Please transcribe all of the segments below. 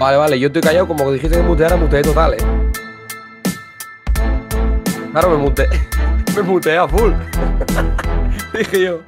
Vale, vale, yo estoy callado. Como dijiste que muteara, muteé total, eh. Claro, me muteé. me muteé a full. Dije yo.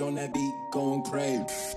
on that beat, going crazy.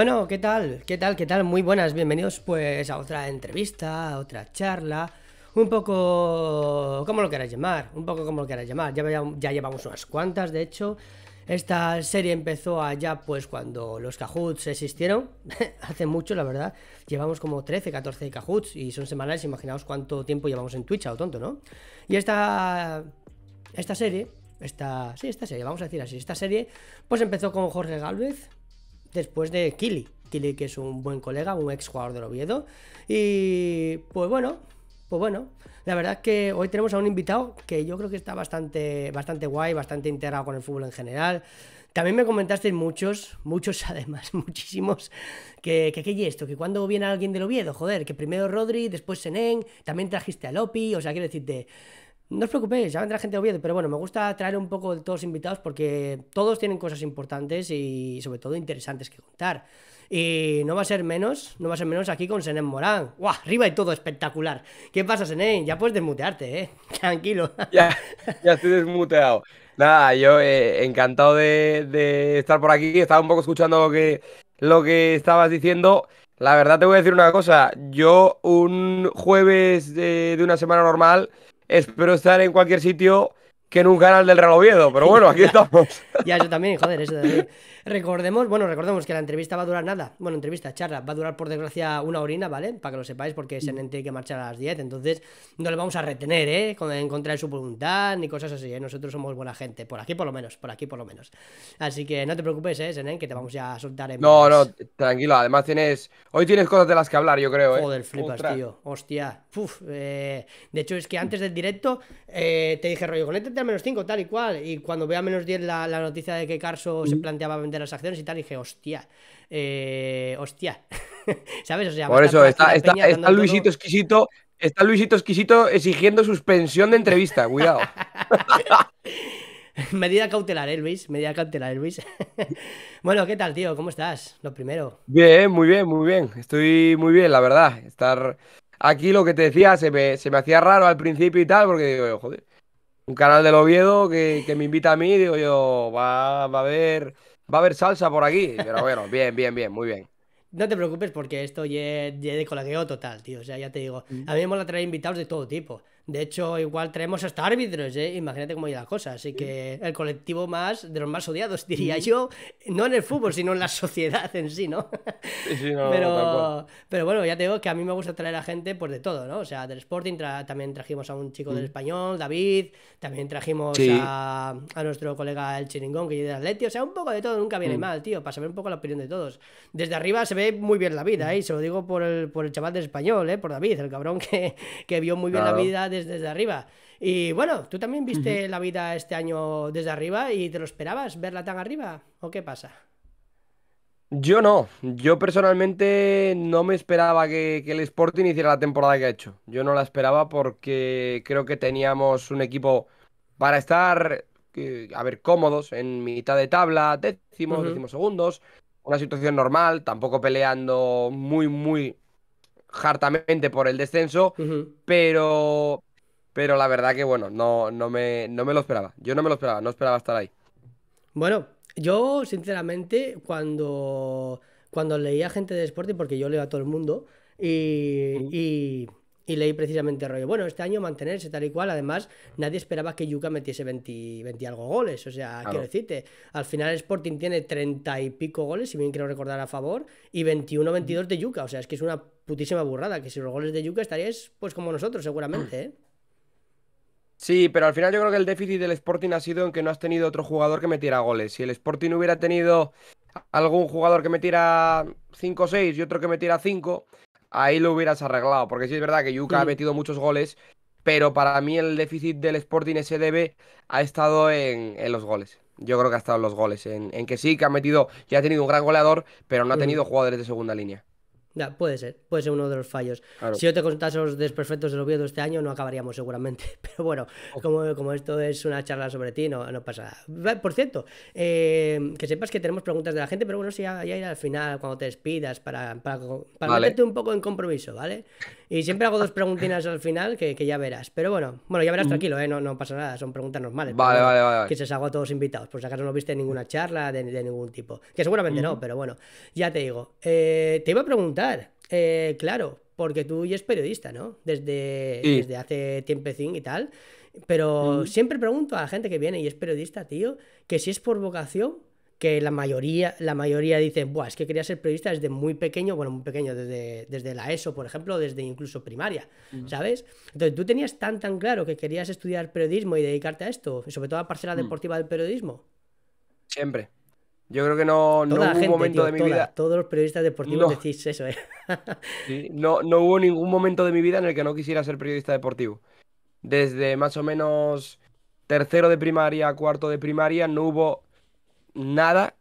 Bueno, ¿qué tal? ¿Qué tal? ¿Qué tal? Muy buenas, bienvenidos pues a otra entrevista, a otra charla, un poco ¿Cómo lo queráis llamar, un poco como lo queráis llamar, ya, ya llevamos unas cuantas de hecho, esta serie empezó allá pues cuando los Cajuts existieron, hace mucho la verdad, llevamos como 13, 14 Cajuts y son semanales, imaginaos cuánto tiempo llevamos en Twitch, a lo tonto, ¿no? Y esta, esta serie, esta, sí, esta serie, vamos a decir así, esta serie pues empezó con Jorge Galvez, después de Kili. Kili, que es un buen colega, un ex jugador del Oviedo. Y pues bueno, pues bueno, la verdad que hoy tenemos a un invitado que yo creo que está bastante, bastante guay, bastante integrado con el fútbol en general. También me comentasteis muchos, muchos además, muchísimos, que qué que esto, que cuando viene alguien del Oviedo, joder, que primero Rodri, después Senén, también trajiste a Lopi, o sea, quiero decirte, no os preocupéis, ya vendrá gente de pero bueno, me gusta traer un poco de todos los invitados porque todos tienen cosas importantes y sobre todo interesantes que contar. Y no va a ser menos, no va a ser menos aquí con Senen Morán. ¡Guau! Arriba y todo, espectacular. ¿Qué pasa, Senen? Ya puedes desmutearte, ¿eh? Tranquilo. Ya, ya estoy desmuteado. Nada, yo eh, encantado de, estar por aquí. Estaba un poco escuchando lo que, lo que estabas diciendo. La verdad te voy a decir una cosa. Yo un jueves de, eh, de una semana normal Espero estar en cualquier sitio que en un canal del Real pero bueno, aquí estamos. ya, yo también, joder, eso también. Recordemos, bueno, recordemos que la entrevista va a durar nada. Bueno, entrevista, charla, va a durar por desgracia una orina, ¿vale? Para que lo sepáis, porque Senen mm. tiene que marchar a las 10, entonces no le vamos a retener, ¿eh? En contra su voluntad ni cosas así, ¿eh? Nosotros somos buena gente, por aquí por lo menos, por aquí por lo menos. Así que no te preocupes, ¿eh, Senen? Que te vamos a soltar en. No, no, tranquilo, además tienes. Hoy tienes cosas de las que hablar, yo creo, ¿eh? Joder, flipas, tío. Hostia. Eh, de hecho, es que antes del directo eh, te dije, rollo, conéctate menos 5, tal y cual. Y cuando veo a menos 10 la, noticia de que Carso se mm. planteaba vender las acciones y tal, dije, hostia, eh, hostia. ¿Sabes? O sea, Por eso, está, está, Luisito exquisito. Está Luisito exquisito exigiendo suspensión de entrevista, cuidado. Medida cautelar, ¿eh, Luis? Medida cautelar, ¿eh, Luis. bueno, ¿qué tal, tío? ¿Cómo estás? Lo primero. Bien, muy bien, muy bien. Estoy muy bien, la verdad. Estar aquí, lo que te decía, se me, se me hacía raro al principio y tal, porque digo, joder, un canal del Oviedo que, me invita a mí, digo yo, va, va a haber va a haber salsa por aquí. Pero bueno, bien, bien, bien, muy bien. No te preocupes porque esto ya, de colageo total, tío. O sea, ya te digo, mm. a mí me mola traer invitados de todo tipo. De hecho, igual traemos hasta árbitros, ¿eh? Imagínate cómo iban las cosas. Así que el colectivo más, de los más odiados, diría yo, no en el fútbol, sino en la sociedad en sí, ¿no? pero, pero, bueno, ya te digo que a mí me gusta traer a gente pues de todo, ¿no? O sea, del Sporting también trajimos a un chico del Español, David, también trajimos a, a, nuestro colega el Chiringón, que es del Atleti, o sea, un poco de todo, nunca viene mm. mal, tío, para saber un poco la opinión de todos. Desde arriba se ve muy bien la vida, ¿eh? Y se lo digo por el, por el chaval del Español, ¿eh? Por David, el cabrón que, que vio muy bien la vida de desde arriba. Y bueno, ¿tú también viste la vida este año desde arriba y te lo esperabas verla tan arriba? ¿O qué pasa? Yo no, yo personalmente no me esperaba que, el Sporting iniciara la temporada que ha hecho. Yo no la esperaba porque creo que teníamos un equipo para estar, eh, a ver, cómodos en mitad de tabla, décimos, décimos segundos, una situación normal, tampoco peleando muy, muy hartamente por el descenso, pero, pero la verdad que, bueno, no, no, me, no me lo esperaba. Yo no me lo esperaba, no esperaba estar ahí. Bueno, yo sinceramente cuando, cuando leía gente de Sporting, porque yo leo a todo el mundo, y, leí precisamente rollo, bueno, este año mantenerse tal y cual, además nadie esperaba que Yuka metiese 20, 20 algo goles, o sea, quiero decirte, al final Sporting tiene 30 y pico goles, si bien quiero recordar a favor, y 21 22 de Yuka, o sea, es que es una putísima burrada, que si los goles de Yuka estaríais pues como nosotros seguramente, ¿eh? Sí, pero al final yo creo que el déficit del Sporting ha sido en que no has tenido otro jugador que metiera goles. Si el Sporting hubiera tenido algún jugador que metiera 5 o 6 y otro que metiera 5, ahí lo hubieras arreglado. Porque sí es verdad que Yuka ha mm. metido muchos goles, pero para mí el déficit del Sporting SDB ha estado en, los goles. Yo creo que ha estado en los goles. En, que sí, que ha metido y ha tenido un gran goleador, pero no ha mm. tenido jugadores de segunda línea puede ser, puede ser uno de los fallos. Si yo te contase los desperfectos del de este año, no acabaríamos seguramente. Pero bueno, como, como esto es una charla sobre ti, no, no pasa nada. Por cierto, eh, que sepas que tenemos preguntas de la gente, pero bueno, si ya, ir al final, cuando te despidas, para, para, meterte un poco en compromiso, ¿vale? Y siempre hago dos preguntinas al final que, que, ya verás. Pero bueno, bueno, ya verás tranquilo, ¿eh? no, no pasa nada, son preguntas normales. Vale, vale, vale, Que se salga a todos invitados, por si acaso no viste ninguna charla de, ningún tipo. Que seguramente no, pero bueno, ya te digo. Eh, te iba a preguntar eh, claro, porque tú ya es periodista, ¿no? Desde, desde hace tiempo y tal. Pero mm. siempre pregunto a la gente que viene y es periodista, tío, que si es por vocación, que la mayoría, la mayoría dicen Buah, es que quería ser periodista desde muy pequeño, bueno, muy pequeño, desde, desde la ESO, por ejemplo, desde incluso primaria, mm. ¿sabes? Entonces, tú tenías tan, tan claro que querías estudiar periodismo y dedicarte a esto, sobre todo a parcela mm. deportiva del periodismo. Siempre. Yo creo que no, hubo un momento de mi vida. Todos los periodistas deportivos decís eso, ¿eh? no, hubo ningún momento de mi vida en el que no quisiera ser periodista deportivo. Desde más o menos tercero de primaria a cuarto de primaria no hubo nada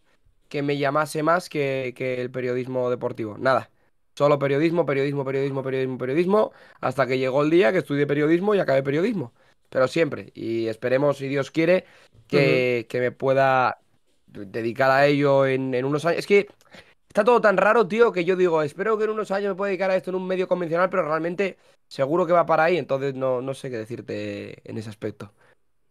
que me llamase más que, el periodismo deportivo. Nada. Solo periodismo, periodismo, periodismo, periodismo, periodismo, hasta que llegó el día que estudié periodismo y acabé periodismo. Pero siempre. Y esperemos, si Dios quiere, que, que me pueda dedicar a ello en, unos años. Es que está todo tan raro, tío, que yo digo, espero que en unos años me pueda dedicar a esto en un medio convencional, pero realmente seguro que va para ahí, entonces no, sé qué decirte en ese aspecto.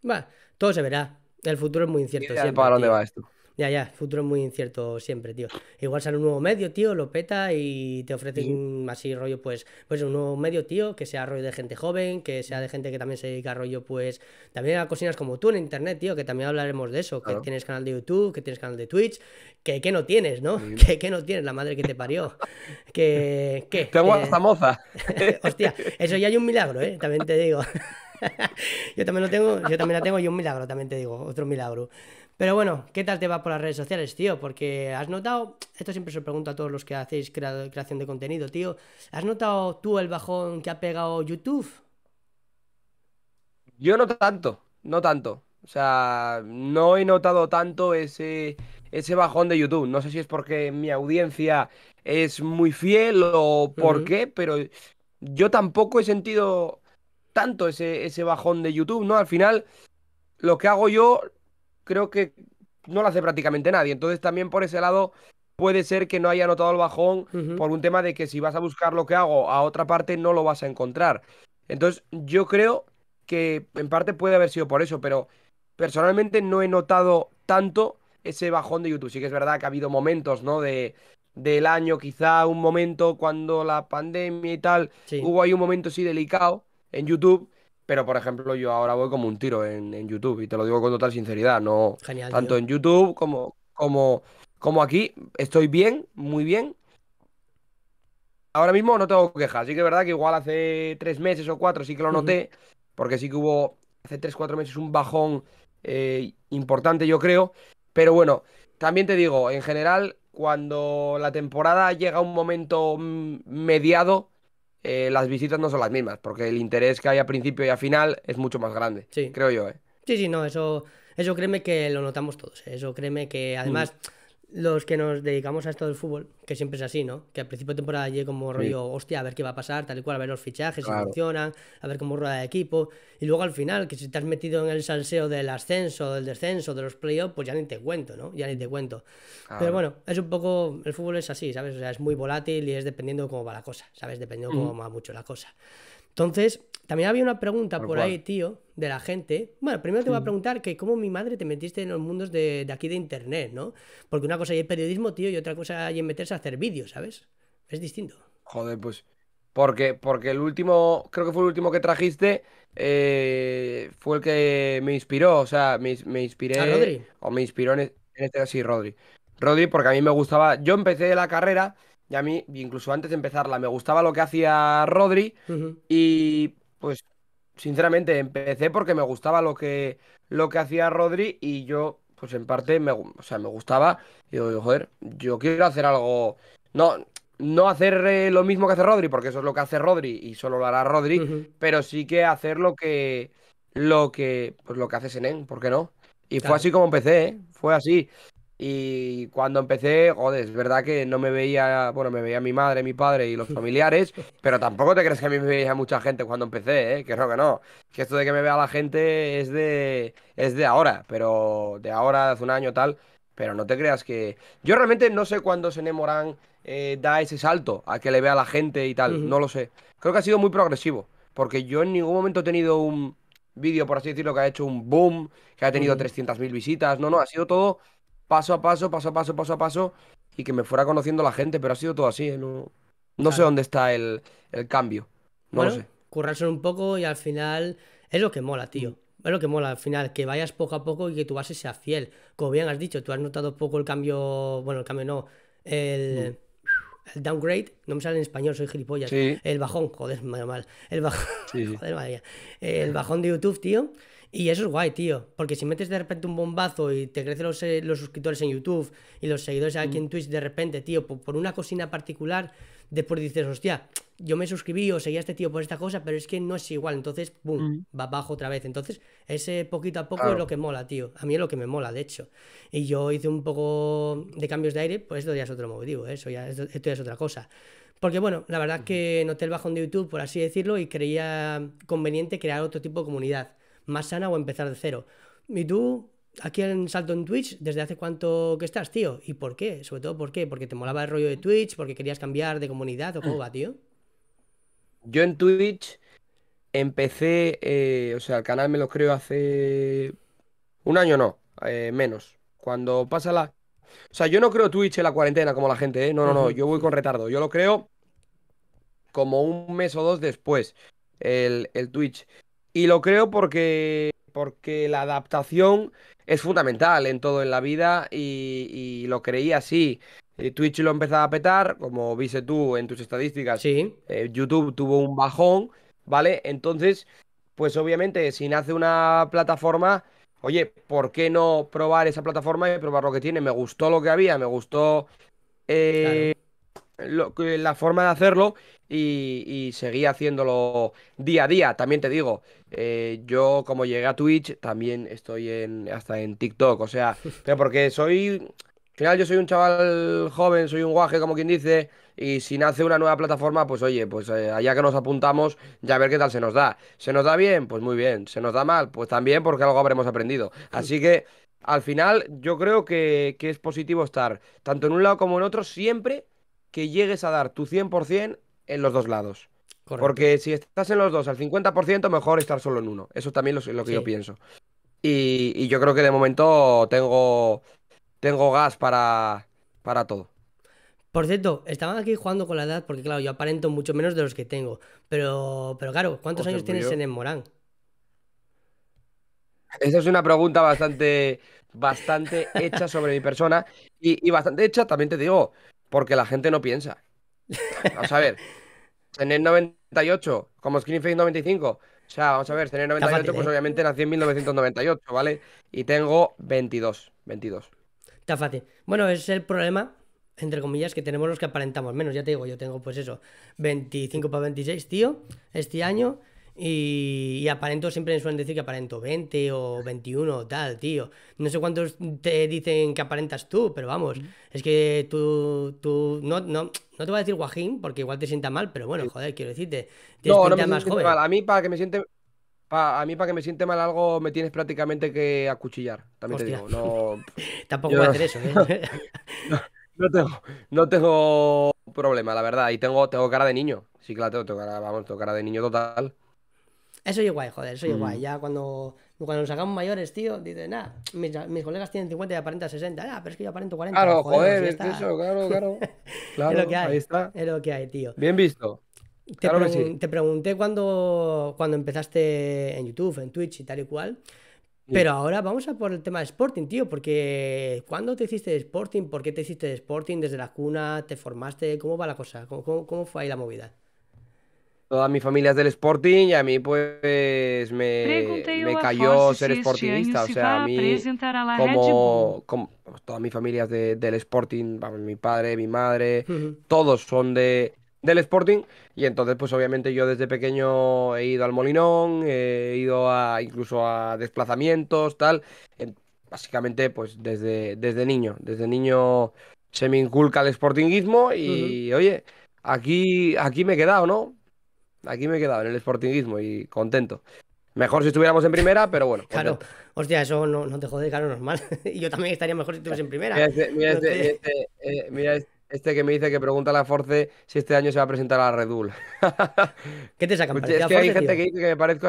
Bueno, todo se verá. El futuro es muy incierto. Siempre, ¿Para dónde va esto? Ya, ya, el futuro es muy incierto siempre, tío. Igual sale un nuevo medio, tío, lo peta y te ofrecen así rollo, pues, pues un nuevo medio, tío, que sea rollo de gente joven, que sea de gente que también se dedica a rollo, pues, también a cocinas como tú en internet, tío, que también hablaremos de eso, que tienes canal de YouTube, que tienes canal de Twitch, que, no tienes, ¿no? Que, no tienes, la madre que te parió. que, que Tengo a Hostia, eso ya hay un milagro, ¿eh? También te digo. yo también lo tengo, yo también la tengo y un milagro, también te digo, otro milagro. Pero bueno, ¿qué tal te va por las redes sociales, tío? Porque has notado, esto siempre se lo pregunto a todos los que hacéis creación de contenido, tío, ¿has notado tú el bajón que ha pegado YouTube? Yo no tanto, no tanto. O sea, no he notado tanto ese, ese bajón de YouTube. No sé si es porque mi audiencia es muy fiel o por qué, pero yo tampoco he sentido tanto ese, ese bajón de YouTube, ¿no? Al final, lo que hago yo creo que no lo hace prácticamente nadie. Entonces también por ese lado puede ser que no haya notado el bajón por un tema de que si vas a buscar lo que hago a otra parte no lo vas a encontrar. Entonces yo creo que en parte puede haber sido por eso, pero personalmente no he notado tanto ese bajón de YouTube. Sí que es verdad que ha habido momentos, ¿no? De, del año, quizá un momento cuando la pandemia y tal, hubo ahí un momento así delicado en YouTube pero, por ejemplo, yo ahora voy como un tiro en, YouTube, y te lo digo con total sinceridad, no tanto en YouTube como, como, como aquí. Estoy bien, muy bien. Ahora mismo no tengo quejas. Sí que es verdad que igual hace tres meses o cuatro sí que lo noté, porque sí que hubo hace tres, cuatro meses un bajón eh, importante, yo creo. Pero bueno, también te digo, en general, cuando la temporada llega a un momento mediado, eh, las visitas no son las mismas, porque el interés que hay a principio y a final es mucho más grande, sí. creo yo. ¿eh? Sí, sí, no, eso, eso créeme que lo notamos todos. ¿eh? Eso créeme que además... Mm los que nos dedicamos a esto del fútbol, que siempre es así, ¿no? Que al principio de temporada llegue como rollo, hostia, a ver qué va a pasar, tal y cual, a ver los fichajes, si funcionan, a ver cómo rueda el equipo. Y luego al final, que si te has metido en el salseo del ascenso, del descenso, de los playoffs, pues ya ni te cuento, ¿no? Ya ni te cuento. Pero bueno, es un poco. El fútbol es así, ¿sabes? O sea, es muy volátil y es dependiendo de cómo va la cosa, ¿sabes? Dependiendo de cómo va mucho la cosa. Entonces, también había una pregunta por, ahí, tío, de la gente. Bueno, primero te voy a mm. preguntar que cómo mi madre te metiste en los mundos de, aquí de internet, ¿no? Porque una cosa es periodismo, tío, y otra cosa es meterse a hacer vídeos, ¿sabes? Es distinto. Joder, pues. Porque, porque el último, creo que fue el último que trajiste, eh, fue el que me inspiró, o sea, me, inspiré. ¿A Rodri? O me inspiró en, e-, este caso, sí, Rodri. Rodri, porque a mí me gustaba. Yo empecé la carrera y a mí, incluso antes de empezarla, me gustaba lo que hacía Rodri y pues sinceramente empecé porque me gustaba lo que, lo que hacía Rodri y yo, pues en parte, me, o sea, me gustaba. Y digo, joder, yo quiero hacer algo. No, no hacer eh, lo mismo que hace Rodri, porque eso es lo que hace Rodri y solo lo hará Rodri, pero sí que hacer lo que. Lo que. Pues lo que hace Senen, ¿por qué no? Y fue así como empecé, ¿eh? Fue así. Y cuando empecé, joder, es verdad que no me veía, bueno, me veía mi madre, mi padre y los familiares, pero tampoco te crees que a mí me veía mucha gente cuando empecé, ¿eh? Que no, que no. Que esto de que me vea la gente es de, es de ahora, pero de ahora, hace un año tal. Pero no te creas que. Yo realmente no sé cuándo Sené Morán eh, da ese salto a que le vea la gente y tal, no lo sé. Creo que ha sido muy progresivo, porque yo en ningún momento he tenido un vídeo, por así decirlo, que ha hecho un boom, que ha tenido 300.000 visitas. No, no, ha sido todo paso a paso, paso a paso, paso a paso, y que me fuera conociendo la gente, pero ha sido todo así, ¿eh? no, sé dónde está el, cambio, no lo sé. Currarse un poco y al final es lo que mola, tío. Es lo que mola al final, que vayas poco a poco y que tu base sea fiel. Como bien has dicho, tú has notado poco el cambio, bueno, el cambio no, el... downgrade, no me sale en español, soy gilipollas. El bajón, joder, mal, El bajón, El bajón de YouTube, tío. Y eso es guay, tío. Porque si metes de repente un bombazo y te crecen los, eh, los suscriptores en YouTube y los seguidores aquí mm. en Twitch de repente, tío, por, una cocina particular, después dices, hostia, yo me suscribí o seguía a este tío por esta cosa, pero es que no es igual. Entonces, boom, mm. va bajo otra vez. Entonces, ese poquito a poco es lo que mola, tío. A mí es lo que me mola, de hecho. Y yo hice un poco de cambios de aire, pues esto ya es otro motivo, ¿eh? eso ya, esto ya es otra cosa. Porque bueno, la verdad que noté el bajón de YouTube, por así decirlo, y creía conveniente crear otro tipo de comunidad más sana o empezar de cero. ¿Y tú aquí en Salto en Twitch, ¿desde hace cuánto que estás, tío? ¿Y por qué? Sobre todo, ¿por qué? ¿Porque te molaba el rollo de Twitch? ¿Porque querías cambiar de comunidad o cómo va, tío? Yo en Twitch empecé, eh, o sea, el canal me lo creo hace un año no, eh, menos. Cuando pasa la... O sea, yo no creo Twitch en la cuarentena como la gente, ¿eh? No, no, no, yo voy con retardo. Yo lo creo como un mes o dos después, el, el Twitch. Y lo creo porque, porque la adaptación es fundamental en todo en la vida y, lo creía así. Eh, Twitch lo empezaba a petar, como viste tú en tus estadísticas. Sí. Eh, YouTube tuvo un bajón, ¿vale? Entonces, pues obviamente, si nace una plataforma, oye, ¿por qué no probar esa plataforma y probar lo que tiene? Me gustó lo que había, me gustó eh, lo, la forma de hacerlo y, seguí haciéndolo día a día. También te digo, eh, yo como llegué a Twitch, también estoy en, hasta en TikTok, o sea, porque soy, al final yo soy un chaval joven, soy un guaje como quien dice, y si nace una nueva plataforma, pues oye, pues eh, allá que nos apuntamos, ya a ver qué tal se nos da. ¿Se nos da bien? Pues muy bien. ¿Se nos da mal? Pues también porque algo habremos aprendido. Así que al final yo creo que es positivo estar tanto en un lado como en otro siempre que llegues a dar tu 100% en los dos lados. Porque si estás en los dos al 50%, mejor estar solo en uno. Eso también es lo, que yo pienso. Y, yo creo que de momento tengo, tengo gas para, para todo. Por cierto, estaban aquí jugando con la edad, porque claro, yo aparento mucho menos de los que tengo. Pero, pero claro, ¿cuántos años pues tienes en el Morán? Esa es una pregunta bastante, bastante hecha sobre mi persona y, y, bastante hecha, también te digo, porque la gente no piensa. Vamos a ver. Tener 98 como Screenface 95. O sea, vamos a ver, tener 98, pues ¿eh? obviamente nací en 1998, ¿vale? Y tengo 22. 22. Está fácil. Bueno, es el problema, entre comillas, que tenemos los que aparentamos menos. Ya te digo, yo tengo pues eso, 25 para 26, tío, este año. Y, aparento siempre me suelen decir que aparento 20 o 21 o tal, tío. No sé cuántos te dicen que aparentas tú, pero vamos, es que tú, tú no, no, no te voy a decir guajín porque igual te sienta mal, pero bueno, joder, quiero decirte, no, no A mí para que me siente a mí, para que me siente mal algo, me tienes prácticamente que acuchillar. También te digo. No... Tampoco voy a hacer eso, ¿eh? no, tengo, no tengo problema, la verdad. Y tengo, tengo cara de niño. Sí, claro, tengo vamos, tengo cara de niño total. Eso es guay, joder, eso es guay. Mm. Ya cuando, cuando nos hagamos mayores, tío, dicen, nada, mis, colegas tienen 50 y aparentan 60. Ah, pero es que yo aparento 40. Claro, joder, es eso, claro, claro. claro es lo que hay, ahí está. Es lo que hay, tío. Bien visto. Te, claro te pregunté cuando, cuando empezaste en YouTube, en Twitch y tal y cual. Pero ahora vamos a por el tema de Sporting, tío, porque ¿cuándo te hiciste de Sporting? ¿Por qué te hiciste de Sporting? ¿Desde la cuna? ¿Te formaste? ¿Cómo va la cosa? cómo, cómo fue ahí la movida? toda mi familia del Sporting y a mí pues me, cayó ser sportingista. o sea, a mí como, como mis toda mi familia de, del Sporting, mi padre, mi madre, todos son de, del Sporting y entonces pues obviamente yo desde pequeño he ido al Molinón, he ido a incluso a desplazamientos, tal. Básicamente pues desde, desde niño, desde niño se me inculca el Sportingismo y oye, aquí, aquí me he quedado, ¿no? Aquí me he quedado en el sportingismo y contento. Mejor si estuviéramos en primera, pero bueno. Claro, hostia, eso no, te jode, claro, normal. y yo también estaría mejor si estuviese en primera. Mira este, este, este, eh, este, que me dice que pregunta a la Force si este año se va a presentar a la Red Bull. ¿Qué te sacan? Es hay gente que me parezco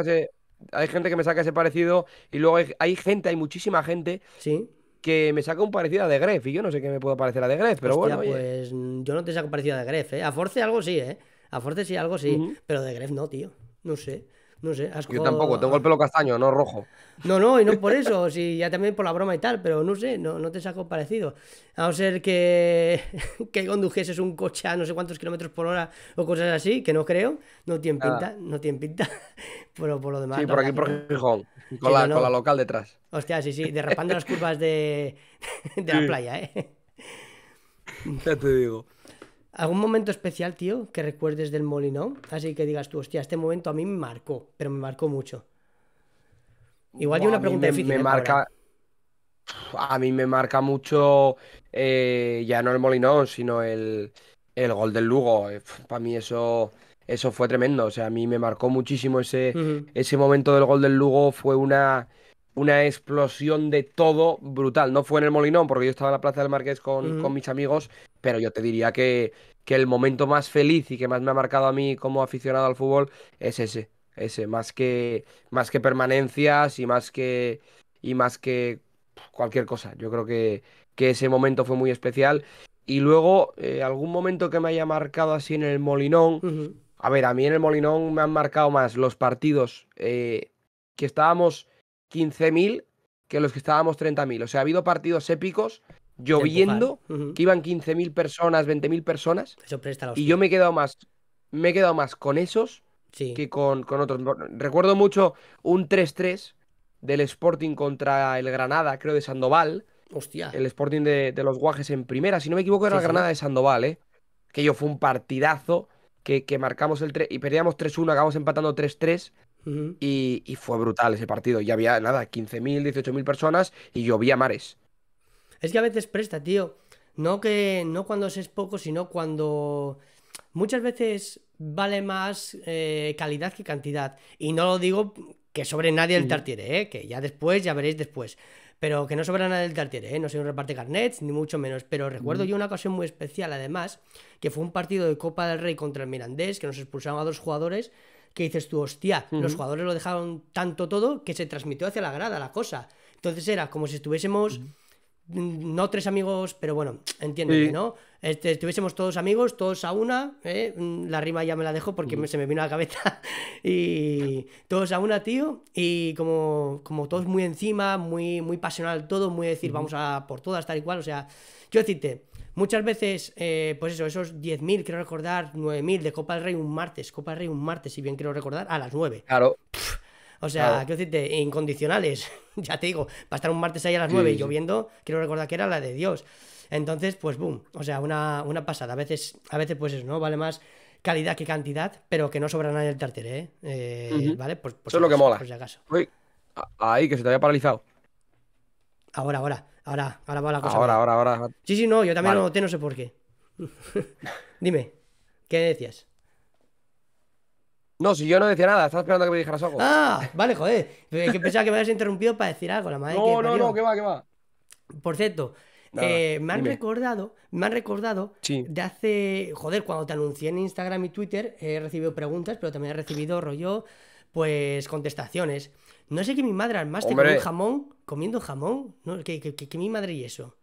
Hay gente que me saca ese parecido y luego hay, gente, hay muchísima gente ¿Sí? que me saca un parecido a de Gref y yo no sé qué me puedo parecer a de Gref, pero bueno. Pues mm, yo no te saco parecido a de Gref, ¿eh? A Force algo sí, ¿eh? A Forte sí, algo sí. Pero de Gref no, tío. No sé. No sé. Yo tampoco, tengo el pelo castaño, no rojo. No, no, y no por eso, sí, ya también por la broma y tal, pero no sé, no, no te saco parecido. A no ser que, que condujeses un coche a no sé cuántos kilómetros por hora o cosas así, que no creo, no tiene ah. pinta, no tiene pinta, pero por lo demás. Sí, por aquí, por Gijón, con, la, local detrás. Hostia, sí, sí, derrapando las curvas de, de la playa, ¿eh? Ya te digo. ¿Algún momento especial, tío, que recuerdes del Molinón? Así que digas tú, hostia, este momento a mí me marcó, pero me marcó mucho. Igual hay una pregunta ¿eh? marca... A mí me marca mucho eh, ya no el Molinón, sino el, el gol del Lugo. Eh, Para mí eso, eso fue tremendo. O sea, a mí me marcó muchísimo ese, ese momento del gol del Lugo. Fue una, una explosión de todo brutal. No fue en el Molinón, porque yo estaba en la Plaza del Marqués con, con mis amigos, pero yo te diría que, el momento más feliz y que más me ha marcado a mí como aficionado al fútbol es ese, ese, más que, más que permanencias y más que, y más que cualquier cosa. Yo creo que, que ese momento fue muy especial. Y luego, eh, algún momento que me haya marcado así en el Molinón. A ver, a mí en el Molinón me han marcado más los partidos eh, que estábamos 15.000 que los que estábamos 30.000. O sea, ha habido partidos épicos lloviendo, que iban 15.000 personas, 20.000 personas. y yo me he quedado más, me he más con esos que con, otros. Recuerdo mucho un 3-3 del Sporting contra el Granada, creo, de Sandoval. Hostia. El Sporting de, los Guajes en primera, si no me equivoco, era el Granada de Sandoval, ¿eh? Que yo fue un partidazo que, marcamos el 3 y perdíamos 3-1, acabamos empatando 3-3. y, y, fue brutal ese partido. Ya había, nada, 15.000, 18.000 personas y llovía mares. Es que a veces presta, tío. No que. No cuando seas es poco, sino cuando. Muchas veces vale más eh, calidad que cantidad. Y no lo digo que sobre nadie el tartiere, ¿eh? que ya después, ya veréis después. Pero que no sobre nadie el Tartiere, ¿eh? no soy un reparte carnets, ni mucho menos. Pero recuerdo yo una ocasión muy especial, además, que fue un partido de Copa del Rey contra el Mirandés, que nos expulsaron a dos jugadores, que dices tú, hostia, los jugadores lo dejaron tanto todo que se transmitió hacia la grada la cosa. Entonces era como si estuviésemos no tres amigos, pero bueno, entiéndeme, ¿no? Este, estuviésemos todos amigos, todos a una, ¿eh? la rima ya me la dejo porque se me vino a la cabeza, y todos a una, tío, y como, como todos muy encima, muy, muy pasional todo, muy decir, vamos a por todas, tal y cual, o sea, yo decirte, muchas veces, eh, pues eso, esos 10.000, quiero recordar, 9.000 de Copa del Rey un martes, Copa del Rey un martes, si bien quiero recordar, a las 9. Claro. O sea, quiero decirte, incondicionales. ya te digo, para estar un martes ahí a las 9 lloviendo, quiero recordar que era la de Dios. Entonces, pues boom, o sea, una, pasada. A veces, a veces, pues eso, ¿no? Vale más calidad que cantidad, pero que no sobra en el tartere, ¿eh? eh ¿Vale? Pues, pues, eso es lo que mola. Por Uy, ahí, que se te había paralizado. Ahora, ahora, ahora, ahora va la cosa. Ahora, ahora, ahora, Sí, sí, no, yo también no sé por qué. Dime, ¿qué decías? No, si yo no decía nada, estaba esperando que me dijeras algo. Ah, vale, joder. Que pensaba que me habías interrumpido para decir algo, la madre. No, no, no, que va, que va. Por cierto, eh, me han recordado, me han recordado de hace, joder, cuando te anuncié en Instagram y Twitter, he recibido preguntas, pero también he recibido rollo, pues contestaciones. No sé qué mi madre armaste Hombre. con un jamón, comiendo jamón, ¿no? ¿Qué, qué mi madre y eso?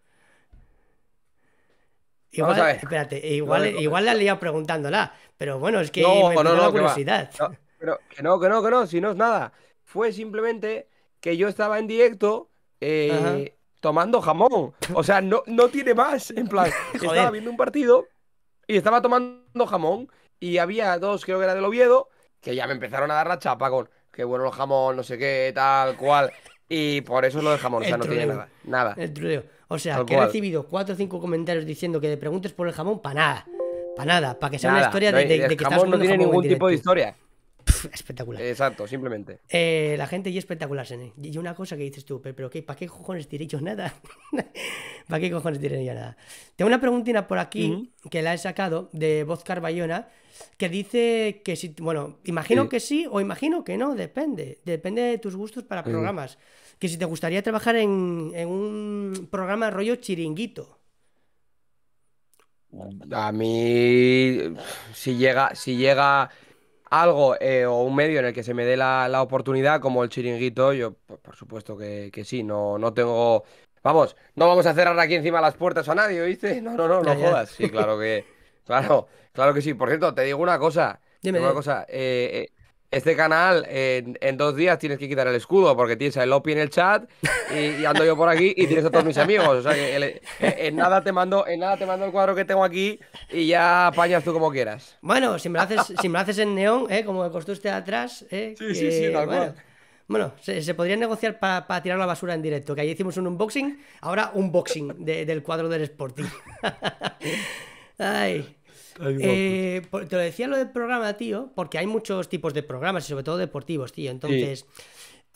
Igual, Espérate, igual, la leía preguntándola, pero bueno, es que no, curiosidad. Que no, que no, que no, que si no es nada. Fue simplemente que yo estaba en directo eh, tomando jamón. O sea, no, no tiene más. En plan, estaba viendo un partido y estaba tomando jamón. Y había dos, creo que era del Oviedo, que ya me empezaron a dar la chapa con que bueno los jamón, no sé qué, tal cual. Y por eso lo dejamos, o sea, no tiene nada. Nada. El O sea, que he recibido cuatro o cinco comentarios diciendo que le preguntes por el jamón para nada. Para nada, para que sea una historia de, que estás no tiene ningún tipo de historia espectacular. Exacto, simplemente. Eh, la gente y espectacular, Y una cosa que dices tú, pero ¿qué, ¿para qué cojones diré yo nada? ¿Para qué cojones diré yo nada? Tengo una preguntina por aquí que la he sacado de Voz Carballona que dice que si, bueno, imagino que sí o imagino que no, depende. Depende de tus gustos para programas. Que si te gustaría trabajar en, en un programa rollo chiringuito. A mí, si llega, si llega algo eh, o un medio en el que se me dé la, la oportunidad, como el chiringuito, yo pues, por, supuesto que, que, sí, no, no tengo... Vamos, no vamos a cerrar aquí encima las puertas a nadie, ¿viste? No, no, no, no jodas. Sí, claro que... Claro, claro que sí. Por cierto, te digo una cosa. Dime, una cosa. eh, eh este canal en, dos días tienes que quitar el escudo porque tienes a Lopi en el chat y, ando yo por aquí y tienes a todos mis amigos. O sea que eh, en, nada te mando, en nada te mando el cuadro que tengo aquí y ya apañas tú como quieras. Bueno, si me lo haces, si me haces en neón, ¿eh? como me costó atrás. ¿eh? Sí, sí, sí, bueno, se, podría negociar para tirar la basura en directo, que ahí hicimos un unboxing, ahora unboxing del cuadro del Sporting. Ay. Pues. Eh, te lo decía lo del programa, tío, porque hay muchos tipos de programas y sobre todo deportivos, tío. Entonces,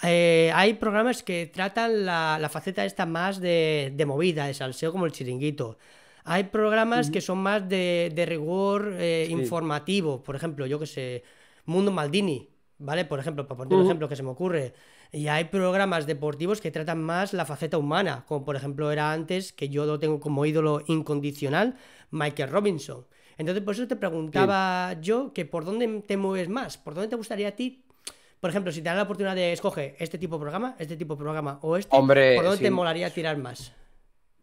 eh, hay programas que tratan la, faceta esta más de, de, movida, de salseo, como el chiringuito. Hay programas que son más de, rigor eh, informativo, por ejemplo, yo que sé, Mundo Maldini, ¿vale? Por ejemplo, para poner un ejemplo que se me ocurre. Y hay programas deportivos que tratan más la faceta humana, como por ejemplo era antes, que yo lo tengo como ídolo incondicional, Michael Robinson. Entonces, por eso te preguntaba yo que por dónde te mueves más, por dónde te gustaría a ti. Por ejemplo, si te dan la oportunidad de escoger este tipo de programa, este tipo de programa o este, Hombre, ¿por dónde te molaría tirar más?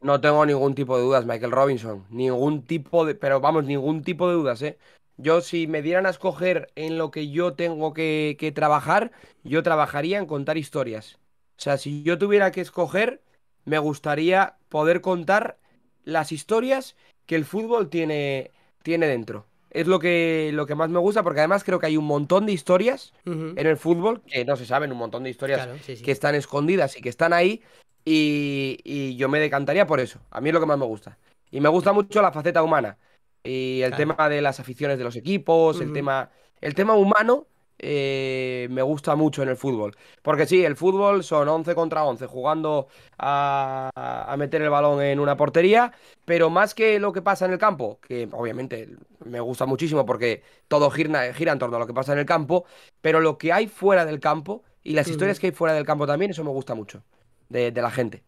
No tengo ningún tipo de dudas, Michael Robinson. Ningún tipo de. Pero vamos, ningún tipo de dudas, ¿eh? Yo, si me dieran a escoger en lo que yo tengo que, que trabajar, yo trabajaría en contar historias. O sea, si yo tuviera que escoger, me gustaría poder contar las historias que el fútbol tiene tiene dentro. Es lo que, lo que más me gusta, porque además creo que hay un montón de historias en el fútbol que no se saben, un montón de historias que están escondidas y que están ahí. Y, yo me decantaría por eso. A mí es lo que más me gusta. Y me gusta mucho la faceta humana. Y el tema de las aficiones de los equipos, el tema. El tema humano eh, me gusta mucho en el fútbol. Porque sí, el fútbol son 11 contra 11, jugando a, meter el balón en una portería, pero más que lo que pasa en el campo, que obviamente me gusta muchísimo porque todo gira, en torno a lo que pasa en el campo, pero lo que hay fuera del campo y las mm. historias que hay fuera del campo también, eso me gusta mucho de la gente.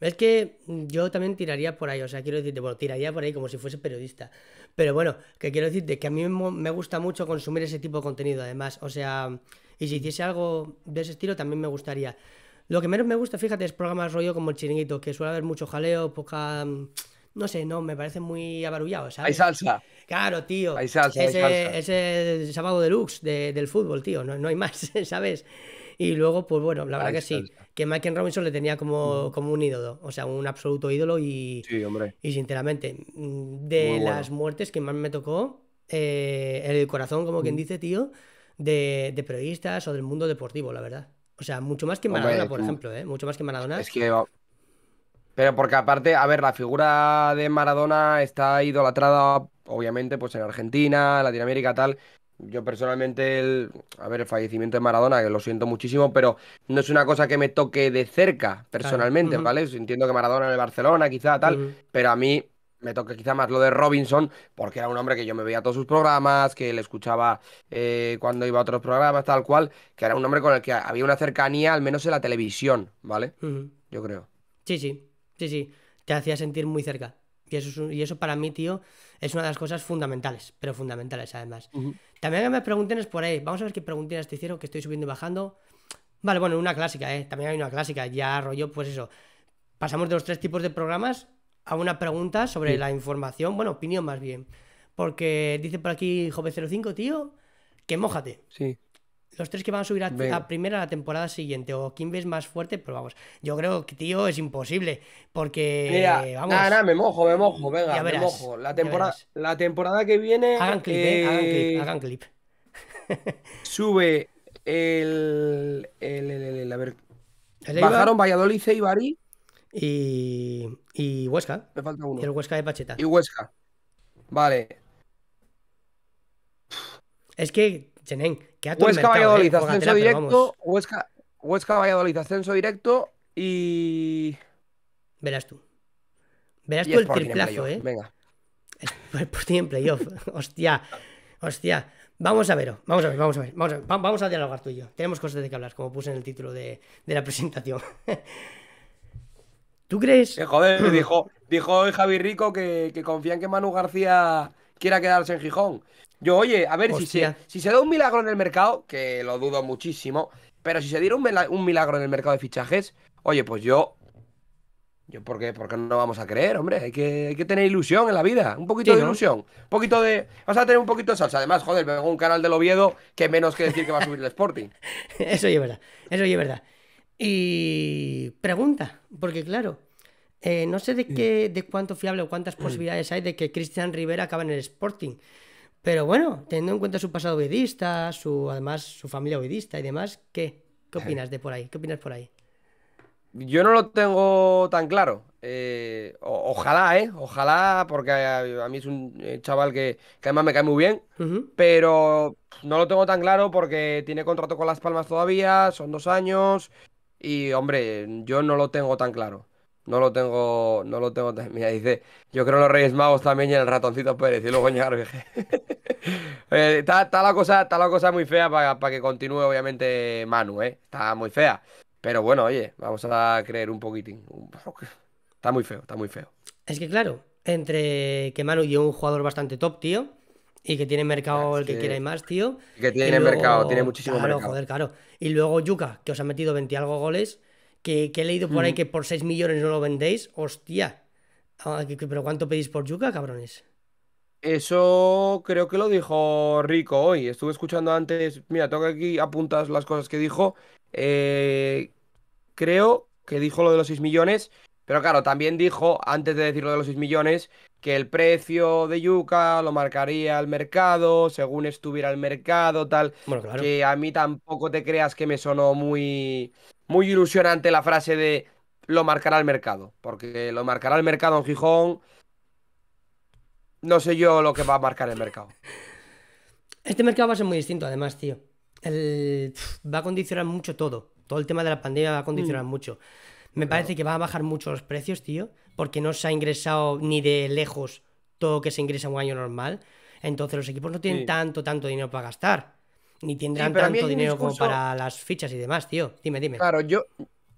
Es que yo también tiraría por ahí, o sea, quiero decirte, bueno, tiraría por ahí como si fuese periodista. Pero bueno, que quiero decirte que a mí me gusta mucho consumir ese tipo de contenido, además. O sea, y si hiciese algo de ese estilo también me gustaría. Lo que menos me gusta, fíjate, es programas rollo como el chiringuito, que suele haber mucho jaleo, poca. No sé, no, me parece muy abarullado, ¿sabes? Hay salsa. Claro, tío. Hay salsa. Ese, sábado deluxe del fútbol, tío, no, no hay más, ¿sabes? Y luego, pues bueno, la verdad que sí, que Michael Robinson le tenía como, mm. como un ídolo, o sea, un absoluto ídolo y, hombre. y sinceramente, mm, de las muertes que más me tocó, eh, el corazón, como quien mm. dice, tío, de, periodistas o del mundo deportivo, la verdad. O sea, mucho más que Maradona, por ejemplo, ¿eh? Mucho más que Maradona. Es que pero porque aparte, a ver, la figura de Maradona está idolatrada, obviamente, pues en Argentina, Latinoamérica, tal. Yo personalmente, el, a ver, el fallecimiento de Maradona, que lo siento muchísimo, pero no es una cosa que me toque de cerca, personalmente, ¿vale? Entiendo que Maradona en el Barcelona, quizá tal, pero a mí me toque quizá más lo de Robinson, porque era un hombre que yo me veía todos sus programas, que le escuchaba eh, cuando iba a otros programas, tal cual, que era un hombre con el que había una cercanía, al menos en la televisión, ¿vale? Yo creo. Sí, sí, sí, sí. Te hacía sentir muy cerca. Y eso, y eso para mí, tío, es una de las cosas fundamentales, pero fundamentales además. También que También pregunten es por ahí. Vamos a ver qué preguntas te hicieron que estoy subiendo y bajando. Vale, bueno, una clásica, ¿eh? También hay una clásica. Ya rollo, pues eso. Pasamos de los tres tipos de programas a una pregunta sobre la información, bueno, opinión más bien. Porque dice por aquí joven 05 tío, que mójate. Sí los tres que van a subir a, primera la temporada siguiente o quién ves más fuerte, pero vamos. Yo creo que, tío, es imposible. Porque. vamos. Nada, nada, me mojo, me mojo, mm, venga, me mojo. La temporada, la temporada que viene. Hagan clip, eh, hagan clip, eh, sube el, el, el, el, A ver. bajaron Valladolid, Ceibari... Y, y Huesca. Me falta uno. el Huesca de Pacheta. Y Huesca. Vale. Es que Chenén, ¿qué ha Huesca Valladolid, ¿eh? ascenso directo. Huesca, Huesca Valladolid, ascenso directo y. Verás tú. Verás tú el triplazo, ¿eh? Venga. ti en playoff. hostia, hostia. Vamos a ver, vamos a ver, vamos a ver, vamos a, Vamos a dialogar tú y yo. Tenemos cosas de que hablar, como puse en el título de, de la presentación. ¿Tú crees? Eh, joder, dijo, dijo Javi Rico que, que confía en que Manu García quiera quedarse en Gijón. Yo, oye, a ver, si se, si se, da un milagro en el mercado, que lo dudo muchísimo, pero si se diera un, milagro en el mercado de fichajes, oye, pues yo. Yo, ¿por qué, ¿por no vamos a creer, hombre? Hay que, tener ilusión en la vida, un poquito de ilusión, un poquito de. Vamos a tener un poquito de salsa. Además, joder, vengo un canal del Oviedo que menos que decir que va a subir el Sporting. eso es verdad, eso es verdad. Y pregunta, porque claro, eh, no sé de qué, de cuánto fiable o cuántas mm. posibilidades hay de que Cristian Rivera acabe en el Sporting. Pero bueno, teniendo en cuenta su pasado ovidista, su, además su familia ovidista y demás, ¿qué? ¿Qué eh. opinas de por ahí? ¿Qué opinas por ahí? Yo no lo tengo tan claro. Eh, ojalá, ¿eh? Ojalá, porque a, mí es un eh, chaval que, además me cae muy bien, pero no lo tengo tan claro porque tiene contrato con Las Palmas todavía, son dos años, y hombre, yo no lo tengo tan claro. No lo tengo, no lo tengo Mira, dice, yo creo en los Reyes Magos también y en el ratoncito Pérez, y luego en Eh, está, la cosa, está la cosa muy fea para, que continúe, obviamente, Manu, ¿eh? Está muy fea. Pero bueno, oye, vamos a creer un poquitín. Está muy feo, está muy feo. Es que claro, entre que Manu y un jugador bastante top, tío, y que tiene mercado ah, el que, quiera más, tío. Que tiene mercado, tiene muchísimo mercado. joder, claro. Y luego Yuka, que os ha metido 20 algo goles, que, he leído por ahí mm. que por 6 millones no lo vendéis. Hostia. Ah, pero ¿cuánto pedís por Yuka, cabrones? Eso creo que lo dijo Rico hoy. Estuve escuchando antes. Mira, tengo aquí apuntas las cosas que dijo. Eh, creo que dijo lo de los 6 millones. Pero claro, también dijo, antes de decir lo de los 6 millones, que el precio de Yuca lo marcaría el mercado, según estuviera el mercado, tal. Que a mí tampoco te creas que me sonó muy, muy ilusionante la frase de lo marcará el mercado. Porque lo marcará el mercado en Gijón no sé yo lo que va a marcar el mercado. Este mercado va a ser muy distinto, además, tío. El... Va a condicionar mucho todo. Todo el tema de la pandemia va a condicionar mm. mucho. Me parece que va a bajar mucho los precios, tío, porque no se ha ingresado ni de lejos todo que se ingresa en un año normal. Entonces los equipos no tienen tanto, tanto dinero para gastar. Ni tendrán tanto dinero como para las fichas y demás, tío. Dime, dime. Claro, yo,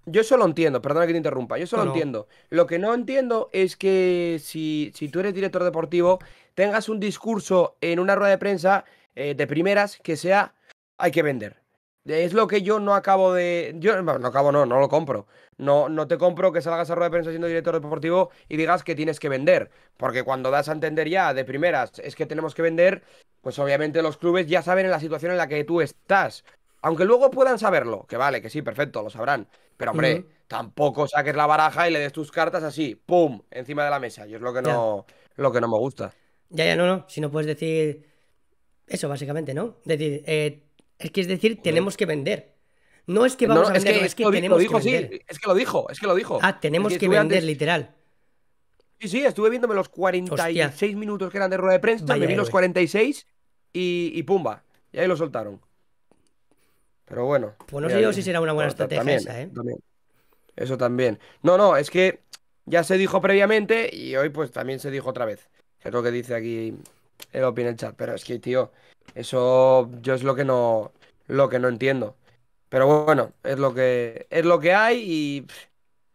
yo eso lo entiendo, perdona que te interrumpa, yo eso lo entiendo. Lo que no entiendo es que si, si, tú eres director deportivo, tengas un discurso en una rueda de prensa eh, de primeras que sea hay que vender. Es lo que yo no acabo de. Yo no acabo, no, no lo compro. No, no te compro que salgas a rueda de prensa siendo director deportivo y digas que tienes que vender. Porque cuando das a entender ya de primeras es que tenemos que vender, pues obviamente los clubes ya saben en la situación en la que tú estás. Aunque luego puedan saberlo, que vale, que sí, perfecto, lo sabrán. Pero hombre, tampoco saques la baraja y le des tus cartas así, ¡pum! encima de la mesa. Y es lo que no, lo que no me gusta. Ya, ya, no, no. Si no puedes decir eso, básicamente, ¿no? Decir, eh, es que es decir, tenemos que vender. No es que vamos a vender, que, es que, lo, dijo, Sí, es que lo dijo, es que lo dijo. Ah, tenemos que, vender, literal. Sí, sí, estuve viéndome los 46 minutos que eran de rueda de prensa, me vi los 46 y, y pumba. Y ahí lo soltaron. Pero bueno. Pues no sé yo si será una buena estrategia esa, ¿eh? También. Eso también. No, no, es que ya se dijo previamente y hoy pues también se dijo otra vez. Es lo que dice aquí el opinion chat. Pero es que, tío, eso yo es lo que no, lo que no entiendo. Pero bueno, es lo que, es lo que hay y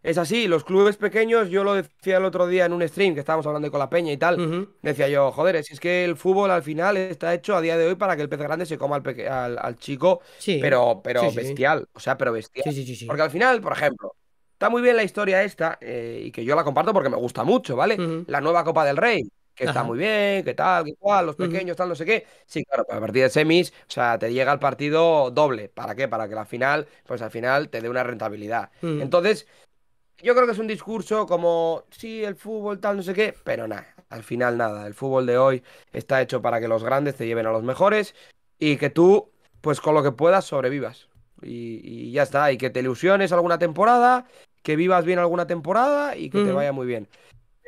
es así, los clubes pequeños, yo lo decía el otro día en un stream que estábamos hablando con la peña y tal, decía yo, joder, si es que el fútbol al final está hecho a día de hoy para que el pez grande se coma al, al, chico, pero, pero bestial, o sea, pero bestial. Porque al final, por ejemplo, está muy bien la historia esta, eh, y que yo la comparto porque me gusta mucho, ¿vale? La nueva Copa del Rey, que está muy bien, que tal, que cual, los pequeños, tal, no sé qué. Sí, claro, pero a partir de semis, o sea, te llega el partido doble. ¿Para qué? Para que la final, pues al final te dé una rentabilidad. Entonces, yo creo que es un discurso como, sí, el fútbol tal, no sé qué, pero nada, al final nada. El fútbol de hoy está hecho para que los grandes te lleven a los mejores y que tú, pues con lo que puedas, sobrevivas. Y, ya está, y que te ilusiones alguna temporada, que vivas bien alguna temporada y que te mm. vaya muy bien.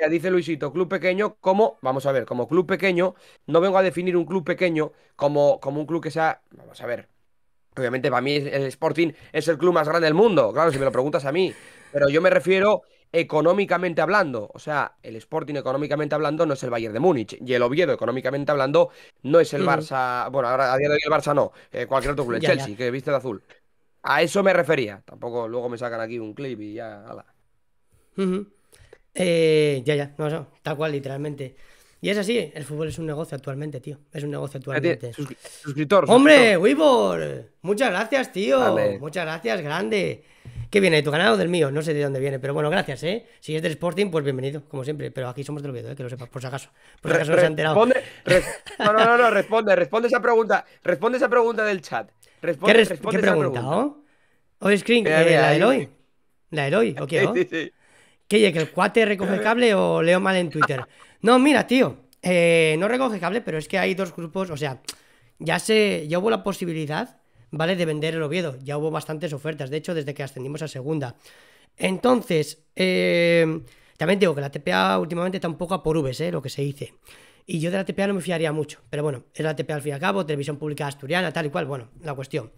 ya dice Luisito, club pequeño como, vamos a ver, como club pequeño, no vengo a definir un club pequeño como, como un club que sea, vamos a ver, Obviamente para mí el Sporting es el club más grande del mundo, claro, si me lo preguntas a mí. Pero yo me refiero económicamente hablando. O sea, el Sporting económicamente hablando no es el Bayern de Múnich. Y el Oviedo económicamente hablando no es el Barça. Bueno, ahora a día de hoy el Barça no. Eh, cualquier otro club. Chelsea, que viste de azul. A eso me refería. Tampoco luego me sacan aquí un clip y ya. eh, ya, ya. No, no. Tal cual, literalmente. Y es así, el fútbol es un negocio actualmente, tío. Es un negocio actualmente. suscriptor. Hombre, suscriptor. muchas gracias, tío. Muchas gracias, grande. ¿Qué viene de tu canal o del mío? No sé de dónde viene, pero bueno, gracias, ¿eh? Si es del Sporting, pues bienvenido, como siempre. Pero aquí somos del Oviedo, ¿eh? que lo sepas, por si acaso. Por si acaso no se ha enterado. no, no, no, no, responde, responde esa pregunta. Responde esa pregunta del chat. Responde, ¿Qué, pregunta, ¿O oh, screen? Eh, ¿La de hoy? ¿La de hoy? ¿O qué? Oh? Sí, sí. que el cuate recoge cable o leo mal en Twitter? No, mira, tío. Eh, no recoge cable, pero es que hay dos grupos, o sea, ya sé, ya hubo la posibilidad ¿vale? De vender el Oviedo. Ya hubo bastantes ofertas, de hecho, desde que ascendimos a segunda. Entonces, eh, también digo que la TPA últimamente tampoco a por Vs, eh, lo que se dice. Y yo de la TPA no me fiaría mucho, pero bueno, es la TPA al fin y al cabo, televisión pública asturiana, tal y cual, bueno, la cuestión.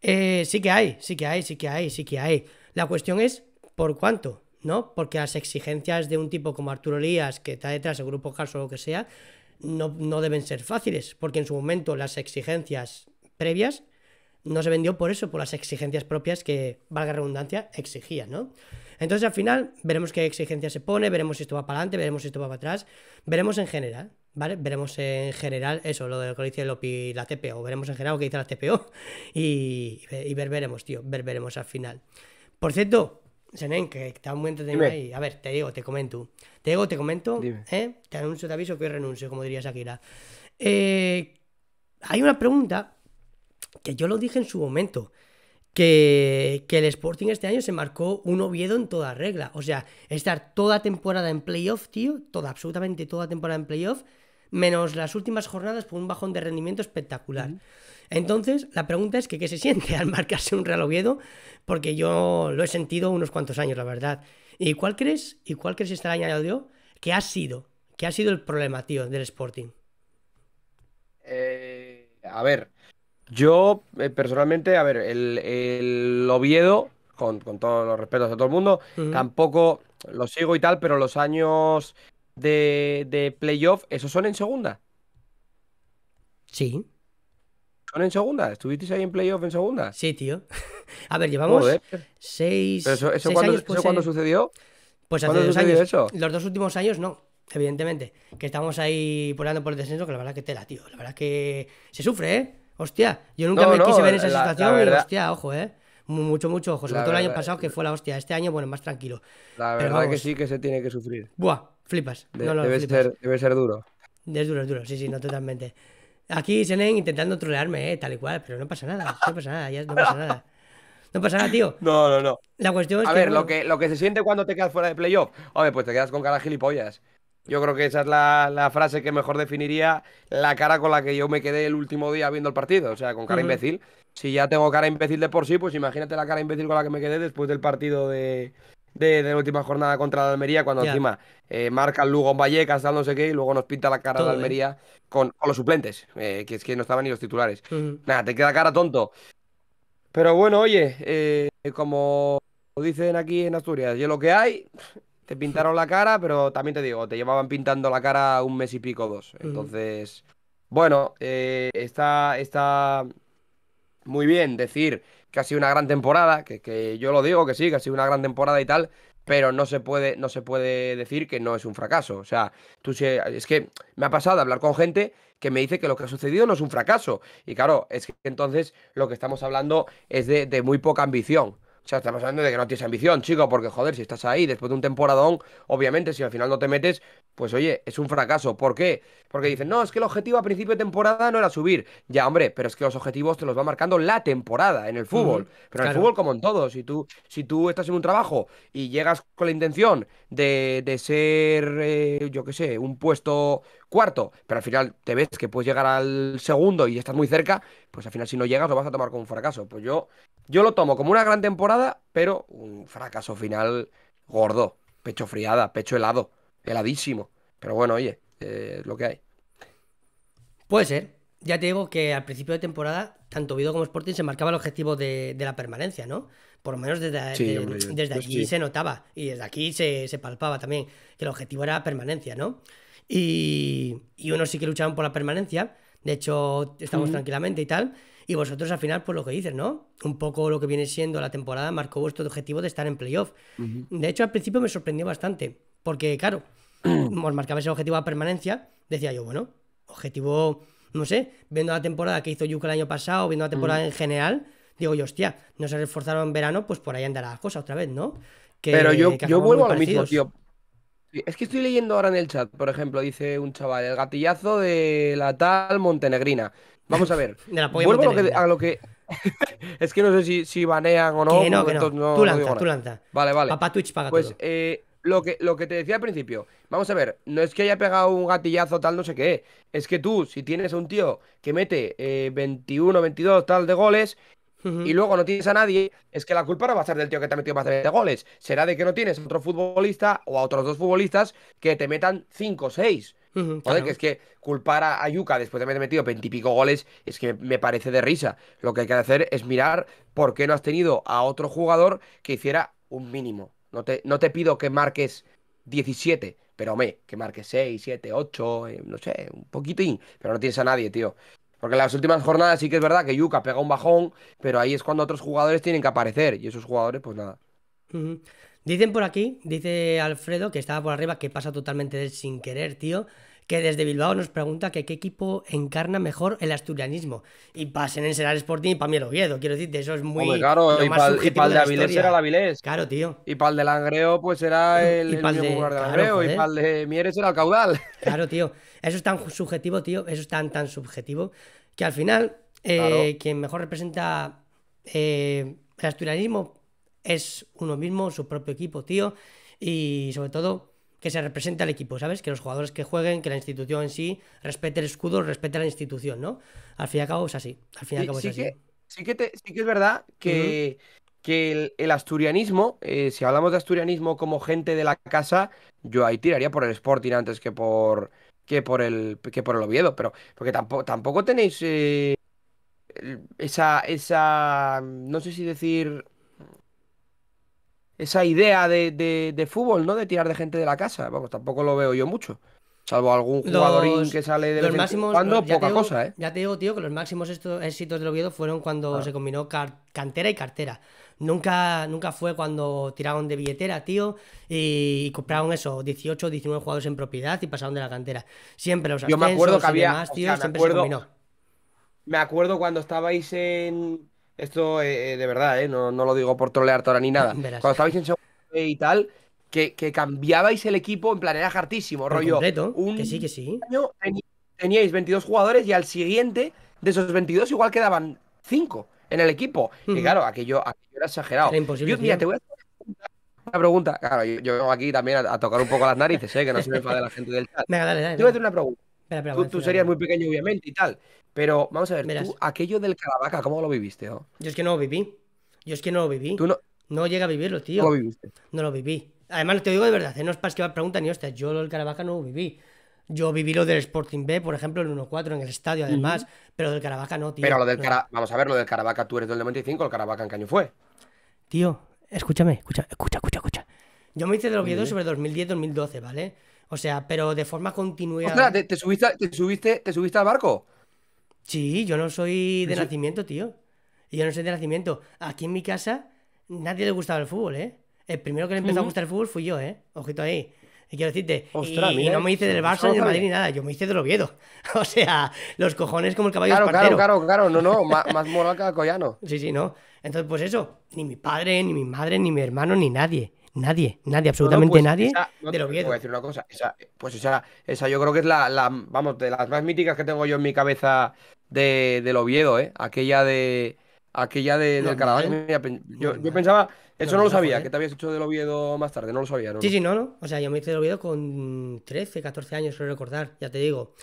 Eh, sí que hay, sí que hay, sí que hay, sí que hay. La cuestión es, ¿por cuánto? ¿No? Porque las exigencias de un tipo como Arturo Lías, que está detrás del grupo Carso o lo que sea, no, no deben ser fáciles, porque en su momento las exigencias previas no se vendió por eso, por las exigencias propias que, valga redundancia, exigía, ¿no? Entonces al final veremos qué exigencia se pone, veremos si esto va para adelante, veremos si esto va para atrás, veremos en general, ¿vale? Veremos en general eso, lo de lo que dice el OPI, la TPO, veremos en general lo que dice la TPO y, ver, veremos, tío, ver, veremos al final. Por cierto, Senen, que está muy entretenido ahí. A ver, te digo, te comento. Te digo, te comento, ¿eh? Te anuncio, te aviso que hoy renuncio, como diría Shakira. Eh, hay una pregunta que yo lo dije en su momento, que, el Sporting este año se marcó un Oviedo en toda regla. O sea, estar toda temporada en playoff, tío, toda, absolutamente toda temporada en playoff, menos las últimas jornadas por un bajón de rendimiento espectacular. Entonces, la pregunta es que qué se siente al marcarse un Real Oviedo, porque yo lo he sentido unos cuantos años, la verdad. ¿Y cuál crees, y cuál crees estar añadido, que ha sido, que ha sido el problema, tío, del Sporting? Eh, a ver, yo, eh, personalmente, a ver, el, el Oviedo, con, con, todos los respetos a todo el mundo, tampoco lo sigo y tal, pero los años de, playoff, esos son en segunda. Sí. Son en segunda. ¿Estuvisteis ahí en playoff en segunda? Sí, tío. A ver, llevamos seis. eso, sucedió? Pues hace dos años. Los dos últimos años no, evidentemente. Que estamos ahí volando por el descenso, que la verdad que tela, tío. La verdad que se sufre, ¿eh? Hostia, yo nunca me quise ver en esa situación hostia, ojo, ¿eh? Mucho, mucho ojo. Sobre todo el año pasado que fue la hostia. Este año, bueno, más tranquilo. La verdad que sí que se tiene que sufrir. Buah, flipas. debe, Ser, debe ser duro. Es duro, es duro, sí, sí, no totalmente. Aquí Senen intentando trolearme, eh, tal y cual, pero no pasa nada, no pasa nada, ya no pasa nada. No pasa nada, tío. No, no, no. La cuestión A ver, lo, que, lo que se siente cuando te quedas fuera de playoff. Hombre, pues te quedas con cara gilipollas. Yo creo que esa es la, frase que mejor definiría la cara con la que yo me quedé el último día viendo el partido. O sea, con cara imbécil. Si ya tengo cara imbécil de por sí, pues imagínate la cara imbécil con la que me quedé después del partido de, la última jornada contra la Almería, cuando encima eh, marca el Lugo en Vallecas, no sé qué, y luego nos pinta la cara de Almería con, los suplentes, eh, que es que no estaban ni los titulares. Nada, te queda cara tonto. Pero bueno, oye, eh, como dicen aquí en Asturias, yo lo que hay, te pintaron la cara, pero también te digo, te llevaban pintando la cara un mes y pico, dos. Entonces, bueno, eh, está, está muy bien decir que ha sido una gran temporada, que, yo lo digo que sí, que ha sido una gran temporada y tal, pero no se puede, no se puede decir que no es un fracaso. O sea, tú es que me ha pasado hablar con gente que me dice que lo que ha sucedido no es un fracaso. Y claro, es que entonces lo que estamos hablando es de, de muy poca ambición. O sea, estamos hablando de que no tienes ambición, chico, porque joder, si estás ahí después de un temporadón, obviamente, si al final no te metes, pues oye, es un fracaso. ¿Por qué? Porque dicen, no, es que el objetivo a principio de temporada no era subir. Ya, hombre, pero es que los objetivos te los va marcando la temporada en el fútbol. pero en el fútbol, como en todo, si tú, si tú estás en un trabajo y llegas con la intención de, ser, eh, yo qué sé, un puesto, cuarto, pero al final te ves que puedes llegar al segundo y estás muy cerca, pues al final si no llegas lo vas a tomar como un fracaso. Pues yo, yo lo tomo como una gran temporada, pero un fracaso final gordo, pecho friada, pecho helado, heladísimo. Pero bueno, oye, eh, es lo que hay. Puede ser. Ya te digo que al principio de temporada, tanto Vido como Sporting se marcaba el objetivo de, la permanencia, ¿no? Por lo menos desde, desde allí se notaba y desde aquí se, se palpaba también que el objetivo era permanencia, ¿no? Y, y unos sí que lucharon por la permanencia, de hecho estamos mm. tranquilamente y tal, y vosotros al final, pues lo que dices, ¿no? Un poco lo que viene siendo la temporada marcó vuestro objetivo de estar en playoff. De hecho, al principio me sorprendió bastante, porque claro, os marcaba ese objetivo a permanencia, decía yo, bueno, objetivo, no sé, viendo la temporada que hizo Yuka el año pasado, viendo la mm. temporada en general, digo yo, hostia, no se reforzaron en verano, pues por ahí andará la cosa otra vez, ¿no? Pero yo, yo vuelvo a lo mismo, tío. Es que estoy leyendo ahora en el chat, por ejemplo, dice un chaval, el gatillazo de la tal montenegrina. Vamos a ver. lo que, a lo que. es que no sé si, si banean o no. no, tú lanza, tú lanza. Vale, vale. Papá Twitch paga pues, eh, lo que, lo que te decía al principio, vamos a ver, no es que haya pegado un gatillazo tal, no sé qué, es que tú, si tienes un tío que mete 21, eh, 22 tal de goles y luego no tienes a nadie, es que la culpa no va a ser del tío que te ha metido más de 20 goles. Será de que no tienes a otro futbolista o a otros dos futbolistas que te metan 5 o 6. Joder, que es que culpar a Yuka después de haber metido veintipico goles es que me parece de risa. Lo que hay que hacer es mirar por qué no has tenido a otro jugador que hiciera un mínimo. No te, no te pido que marques 17, pero me, que marques 6, 7, 8, no sé, un poquitín. Pero no tienes a nadie, tío. Porque en las últimas jornadas sí que es verdad que Yuka pega un bajón, pero ahí es cuando otros jugadores tienen que aparecer. Y esos jugadores, pues nada. Dicen por aquí, dice Alfredo, que estaba por arriba, que pasa totalmente él sin querer, tío que desde Bilbao nos pregunta que qué equipo encarna mejor el asturianismo. Y pasen en será el Sporting y para mí el Oviedo. Quiero decirte, eso es muy. claro, y para el de, Avilés era el Avilés. Claro, tío. Y para pues, el de Langreo, pues será el, y de, Langreo. y para el de Mieres era el caudal. Claro, tío. Eso es tan subjetivo, tío. Eso es tan, tan subjetivo. Que al final, eh, quien mejor representa eh, el asturianismo es uno mismo, su propio equipo, tío. Y sobre todo, que se represente al equipo, ¿sabes? Que los jugadores que jueguen, que la institución en sí respete el escudo, respete la institución, ¿no? Al fin y al cabo es así. Al fin y sí, Que, sí, que sí que es verdad que, que el, asturianismo, eh, si hablamos de asturianismo como gente de la casa, yo ahí tiraría por el Sporting antes que por que por el que por el Oviedo, pero porque tampoco tampoco tenéis eh, esa esa no sé si decir esa idea de, fútbol, ¿no? De tirar de gente de la casa. Vamos, tampoco lo veo yo mucho. Salvo algún jugadorín que sale de los máximos, cuando, poca cosa, ¿eh? Ya te digo, tío, que los máximos éxitos del Oviedo fueron cuando ah. se combinó cantera y cartera. Nunca, nunca fue cuando tiraron de billetera, tío, y, compraron eso, 18, o 19 jugadores en propiedad y pasaron de la cantera. Siempre los Yo me acuerdo que había, tío, me acuerdo cuando estabais en esto eh, eh, de verdad, ¿eh? No, no, lo digo por trolear ahora ni nada. Cuando estabais en segundo y tal, que, que, cambiabais el equipo en plan era hartísimo, rollo. un que sí, que sí. Año teníais 22 jugadores y al siguiente de esos 22 igual quedaban 5 en el equipo. Y claro, aquello, era exagerado. Yo, mira, te voy a hacer una pregunta. Claro, yo, vengo aquí también a, tocar un poco las narices, eh, que no se me enfade la gente del chat. Venga, dale, dale. Te voy a hacer una pregunta. tú serías muy pequeño, obviamente, y tal. Pero vamos a ver, tú, aquello del Caravaca, ¿cómo lo viviste? Oh? Yo es que no lo viví. Yo es que no lo viví. Tú no... no llega a vivirlo, tío. No lo viviste. No lo viví. Además, te digo de verdad, ¿eh? no es para que me ni hostias. Yo lo del Caravaca no lo viví. Yo viví lo del Sporting B, por ejemplo, el 1-4 en el estadio, además. Pero del Caravaca no, tío. Pero lo del Caravaca, Vamos a ver, lo del Caravaca, tú eres del 95, el Caravaca en qué año fue. Tío, escúchame, escucha, escucha, escucha, escucha. Yo me hice de los video sobre 2010-2012, ¿vale? O sea, pero de forma continuada. O sea, te, subiste, ¿te subiste al barco? Sí, yo no soy de nacimiento, tío. Yo no soy de nacimiento. Aquí en mi casa nadie le gustaba el fútbol, ¿eh? El primero que le empezó a gustar el fútbol fui yo, ¿eh? Ojito ahí. Y quiero decirte, Ostras, y, no me hice del pues Barça ni del Madrid ni nada, yo me hice del Oviedo. O sea, los cojones como el caballo claro, espartero. Claro, claro, claro, no, no, más, más que el collano. Sí, sí, no. Entonces, pues eso, ni mi padre, ni mi madre, ni mi hermano, ni nadie. Nadie, nadie, absolutamente pues nadie. de Voy a decir una cosa. pues esa, yo creo que es la, vamos, de las más míticas que tengo yo en mi cabeza de, del Oviedo, ¿eh? Aquella de. Aquella del Caravaggio. Yo, pensaba, eso no, lo sabía, que te habías hecho del Oviedo más tarde, no lo sabía, ¿no? Sí, sí, no, no. O sea, yo me hice de Oviedo con 13, 14 años, suelo recordar, ya te digo.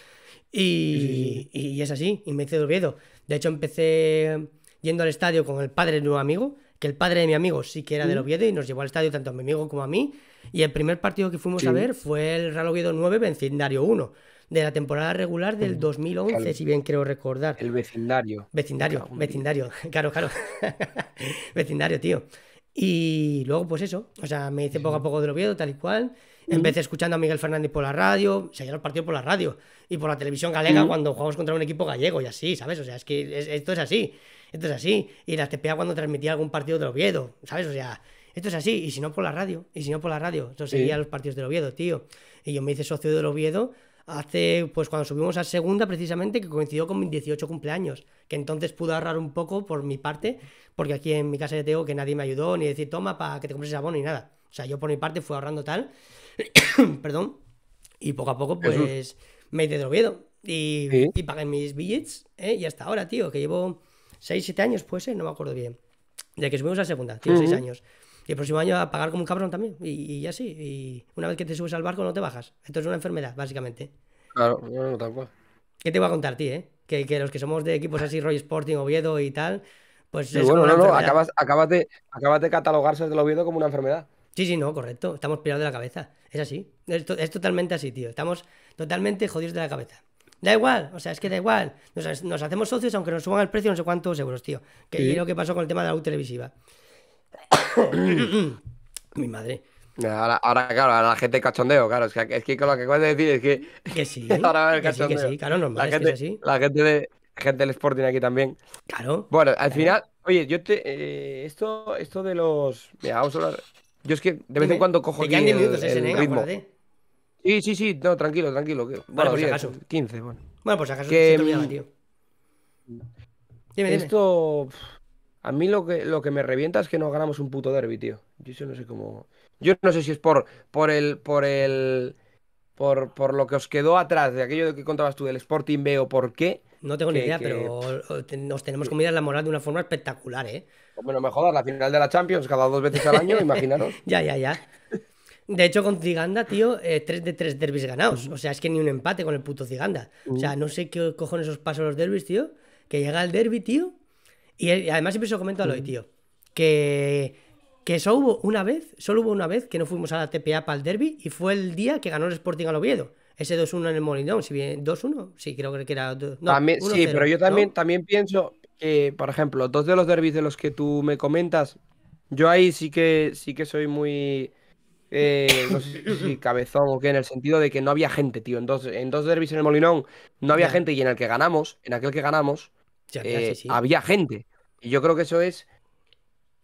Y, y, es así, y me hice de Oviedo. De hecho, empecé yendo al estadio con el padre de un amigo que el padre de mi amigo sí que era del Oviedo y nos llevó al estadio tanto a mi amigo como a mí. Y el primer partido que fuimos a ver fue el Real Oviedo 9, vecindario 1, de la temporada regular del 2011, mm, si bien creo recordar. El vecindario. Vecindario, vecindario, claro, claro. vecindario, tío. Y luego, pues eso, o sea, me hice poco a poco del Oviedo, tal y cual. en de escuchando a Miguel Fernández por la radio, seguía los partidos por la radio y por la televisión galega cuando jugamos contra un equipo gallego y así, ¿sabes? O sea, es que esto es así. Esto es así. Y las TPA cuando transmitía algún partido de Oviedo, ¿sabes? O sea, esto es así. Y si no por la radio, y si no por la radio, yo seguía los partidos de Oviedo, tío. Y yo me hice socio del Oviedo hace, pues cuando subimos a segunda, precisamente, que coincidió con mis 18 cumpleaños, que entonces pude ahorrar un poco por mi parte, porque aquí en mi casa ya tengo que nadie me ayudó, ni decir, toma, para que te compres abono, ni nada. O sea, yo por mi parte fui ahorrando tal, perdón, y poco a poco, pues, me hice de Oviedo. Y, pagué mis billets, ¿eh? y hasta ahora, tío, que llevo 6, 7 años, pues ser, no me acuerdo bien. De que subimos a segunda, tiene 6 años. Y el próximo año a pagar como un cabrón también. Y, ya sí, Y una vez que te subes al barco no te bajas. Esto es una enfermedad, básicamente. Claro, no, no ¿Qué te voy a contar, ti, eh? Que, que, los que somos de equipos así, Roy Sporting, Oviedo y tal, pues. Sí, bueno, no, no, acabas, de, acabas de catalogarse Oviedo como una enfermedad. Sí, sí, no, correcto. Estamos pirados de la cabeza. Es así. es totalmente así, tío. Estamos totalmente jodidos de la cabeza. Da igual, o sea, es que da igual. Nos, hacemos socios aunque nos suban el precio no sé cuántos euros, tío. Que ¿Sí? es lo que pasó con el tema de la U televisiva. Mi madre. Ahora, ahora, claro, ahora la gente cachondeo, claro. Es que, es que con lo que acabas de decir es que. Que sí. ahora Que sí, que sí, claro, normal. La es gente, que es así. La gente, de, gente del Sporting aquí también. Claro. Bueno, al final, oye, yo te. Eh, esto, esto de los. Mira, vamos a hablar. Yo es que de vez en cuando cojo. el, ese, eh, ritmo. Sí, sí, sí, no, tranquilo, tranquilo. Bueno, si acaso. 15, bueno. Bueno, pues si acaso, que... olvidaba, mm, tío. Esto. A mí lo que, lo que me revienta es que no ganamos un puto derby, tío. Yo no sé cómo. Yo no sé si es por, por el. por el. Por, lo que os quedó atrás de aquello que contabas tú del Sporting B o por qué. No tengo ni idea, pero nos tenemos que mirar la moral de una forma espectacular, ¿eh? Bueno, me jodas, la final de la Champions cada dos veces al año, imaginaros. ya, ya, ya. De hecho, con Ziganda, tío, eh, tres de tres derbis ganados. O sea, es que ni un empate con el puto Ziganda. O sea, no sé qué cojones esos pasos los derbis, tío. Que llega el derby, tío. Eh, y, además siempre se lo comento a tío. Que, que solo hubo una vez, solo hubo una vez que no fuimos a la TPA para el derby y fue el día que ganó el Sporting al Oviedo ese 2-1 en el Molinón, si bien 2-1, sí, creo que era 2 no, también, Sí, pero yo también, también pienso que, por ejemplo, dos de los derbis de los que tú me comentas, yo ahí sí que sí que soy muy eh, no sé si cabezón o qué, en el sentido de que no había gente, tío. En dos, en dos derbis en el Molinón no había gente y en el que ganamos, en aquel que ganamos, eh, había gente. Y yo creo que eso es,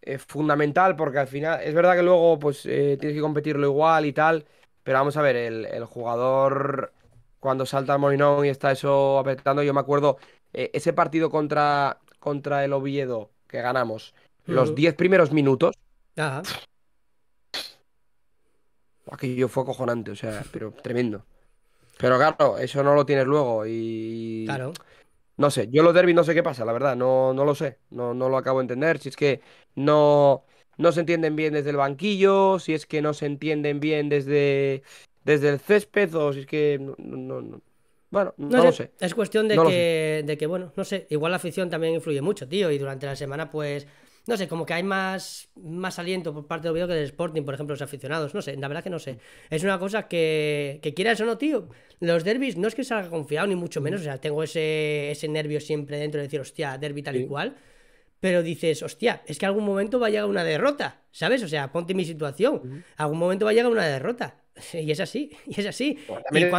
eh, fundamental porque al final, es verdad que luego pues tienes que competirlo igual y tal, pero vamos a ver, el, jugador cuando salta al Molinón y está eso apretando, yo me acuerdo ese partido contra, contra el Oviedo que ganamos, los 10 primeros minutos. Ajá. Aquello fue acojonante, o sea, pero tremendo. Pero claro, eso no lo tienes luego y. Claro. No sé, yo los derbis no sé qué pasa, la verdad, no, no lo sé, no, no lo acabo de entender. Si es que no, no se entienden bien desde el banquillo, si es que no se entienden bien desde, desde el césped, o si es que. No, no, Bueno, no, lo sé. Es cuestión de que, bueno, no sé, igual la afición también influye mucho, tío, y durante la semana, pues no sé, como que hay más, más aliento por parte del Oviedo que del Sporting, por ejemplo, los aficionados. No sé, la verdad que no sé. Es una cosa que, que quieras o no, tío. Los derbis no es que salga confiado, ni mucho mm. menos. O sea, tengo ese, ese nervio siempre dentro de decir, hostia, derby tal y cual. Pero dices, hostia, es que algún momento va a llegar una derrota, ¿sabes? O sea, ponte mi situación. Algún momento va a llegar una derrota. Y es así, y es así. de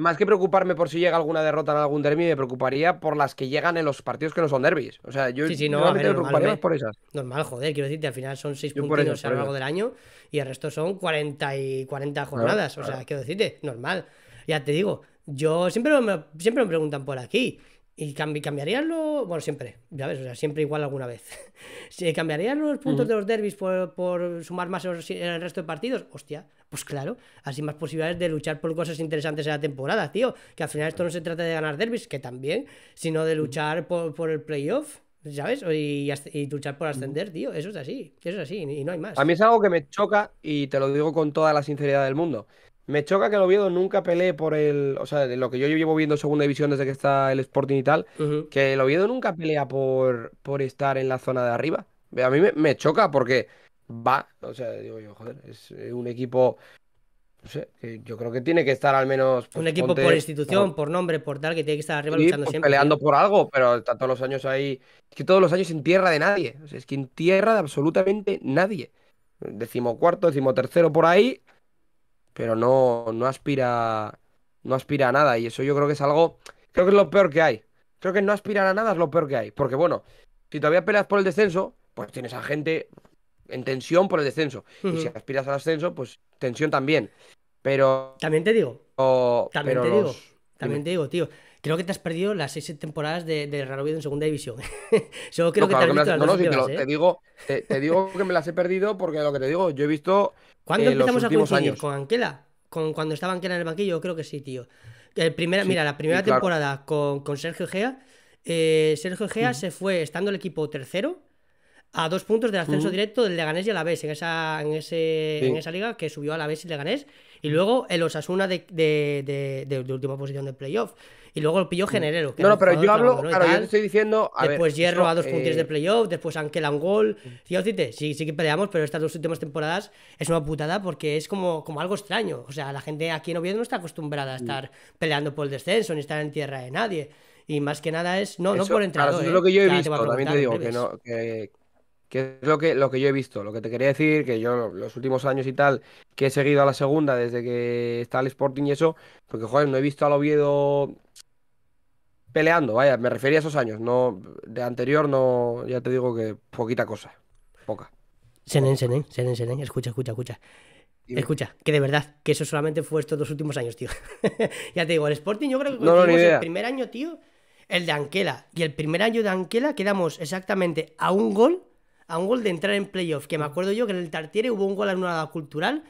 más que preocuparme por si llega alguna derrota en algún derby, me preocuparía por las que llegan en los partidos que no son derbis. O sea, yo sí, me preocuparía normal, por esas. Normal, joder, quiero decirte, al final son seis puntos a lo largo del año y el resto son 40 y 40 jornadas. o sea, quiero decirte, normal. Ya te digo, yo siempre siempre me preguntan por aquí. ¿Y cambiarían lo Bueno, siempre, ya ves, siempre igual alguna vez. ¿Cambiarían los puntos de los derbis por, sumar más en el resto de partidos? Hostia, pues claro, así más posibilidades de luchar por cosas interesantes en la temporada, tío. Que al final esto no se trata de ganar derbis, que también, sino de luchar por, el playoff. ¿Sabes? Y, y, luchar por ascender, tío. Eso es así. Eso es así. Y no hay más. A mí es algo que me choca y te lo digo con toda la sinceridad del mundo. Me choca que el Oviedo nunca pelee por el. O sea, de lo que yo llevo viendo segunda división desde que está el Sporting y tal, que el Oviedo nunca pelea por, por estar en la zona de arriba. A mí me, choca porque va. O sea, digo yo, joder, es eh, un equipo. No sé, yo creo que tiene que estar al menos. Pues, un equipo por institución, por... nombre, por tal, que tiene que estar arriba luchando pues, siempre. Peleando ¿eh? por algo, pero está todos los años ahí. Es que todos los años en tierra de nadie. es que en tierra de absolutamente nadie. Decimo cuarto, decimo tercero por ahí pero no, no aspira no aspira a nada y eso yo creo que es algo, creo que es lo peor que hay. Creo que no aspirar a nada es lo peor que hay, porque bueno, si todavía peleas por el descenso, pues tienes a gente en tensión por el descenso y si aspiras al ascenso, pues tensión también. Pero también te digo, también te digo, también te digo, tío. Creo que te has perdido las seis temporadas de, Real Oviedo en segunda división. Solo creo que te has visto no, no, ¿eh? te, digo, te, te digo que me las he perdido porque lo que te digo, yo he visto ¿Cuándo empezamos a coincidir? ¿Con Anquela? ¿Con cuando estaba Anquela en el banquillo? Creo que sí, tío. mira, la primera temporada con, Sergio Gea, eh, Sergio Gea se fue estando el equipo tercero a dos puntos del ascenso directo del Leganés y Alavés en esa, en, ese, en esa liga que subió a la Alavés y Leganés. Y luego el Osasuna de, de última posición del playoff. Y luego lo pillo mm. Generero. no, no, pero yo hablo, claro, yo te estoy diciendo. después Hierro a dos puntos de eh, playoff, después Ankel Gol. Mm. Sí, sí, sí que peleamos, pero estas dos últimas temporadas es una putada porque es como, como algo extraño. O sea, la gente aquí en Oviedo no está acostumbrada a mm. estar peleando por el descenso ni estar en tierra de nadie. Y más que nada es, no, no por entrenador. eso es ¿eh? lo que yo he visto, también te digo, que, no, que, que es lo que, lo que yo he visto. Lo que te quería decir, que yo los últimos años y tal, que he seguido a la segunda desde que está el Sporting y eso, porque, joder, no he visto al Oviedo peleando, vaya, me refería a esos años, no de anterior no, ya te digo que poquita cosa, poca. Senen, Senen, Senen, Senen, escucha, escucha, escucha. Escucha, que de verdad, que eso solamente fue estos dos últimos años, tío. ya te digo, el Sporting yo creo que fue el primer año, tío, el de Anquela. Y el primer año de Anquela quedamos exactamente a un gol, a un gol de entrar en playoff. Que me acuerdo yo que en el Tartiere hubo un gol anulado cultural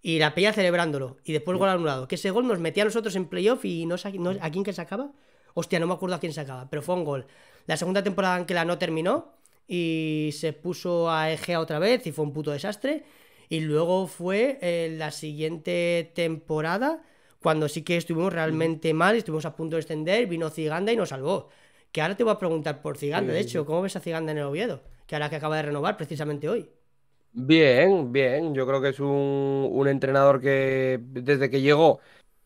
y la peña celebrándolo. Y después el gol anulado. Que ese gol nos metía a nosotros en playoff y no, sé, ¿a quién que sacaba? Hostia, no me acuerdo a quién sacaba, pero fue un gol. La segunda temporada en que la no terminó y se puso a ejea otra vez y fue un puto desastre. Y luego fue eh, la siguiente temporada cuando sí que estuvimos realmente mal, estuvimos a punto de extender, vino Ciganda y nos salvó. Que ahora te voy a preguntar por Ciganda, de hecho, ¿cómo ves a Ciganda en el Oviedo? Que ahora que acaba de renovar precisamente hoy. Bien, bien. Yo creo que es un entrenador que desde que llegó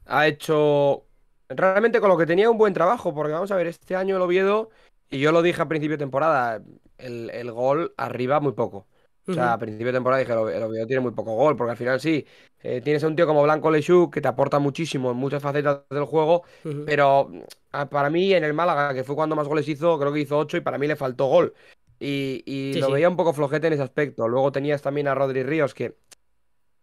ha hecho realmente con lo que tenía un buen trabajo, porque vamos a ver, este año el Oviedo, y yo lo dije a principio de temporada, el, gol arriba muy poco. O sea, a principio de temporada dije, el Oviedo tiene muy poco gol, porque al final sí, eh, tienes a un tío como Blanco Lechu que te aporta muchísimo en muchas facetas del juego, pero ah, para mí en el Málaga, que fue cuando más goles hizo, creo que hizo 8 y para mí le faltó gol. Y, y lo veía un poco flojete en ese aspecto. Luego tenías también a Rodri Ríos, que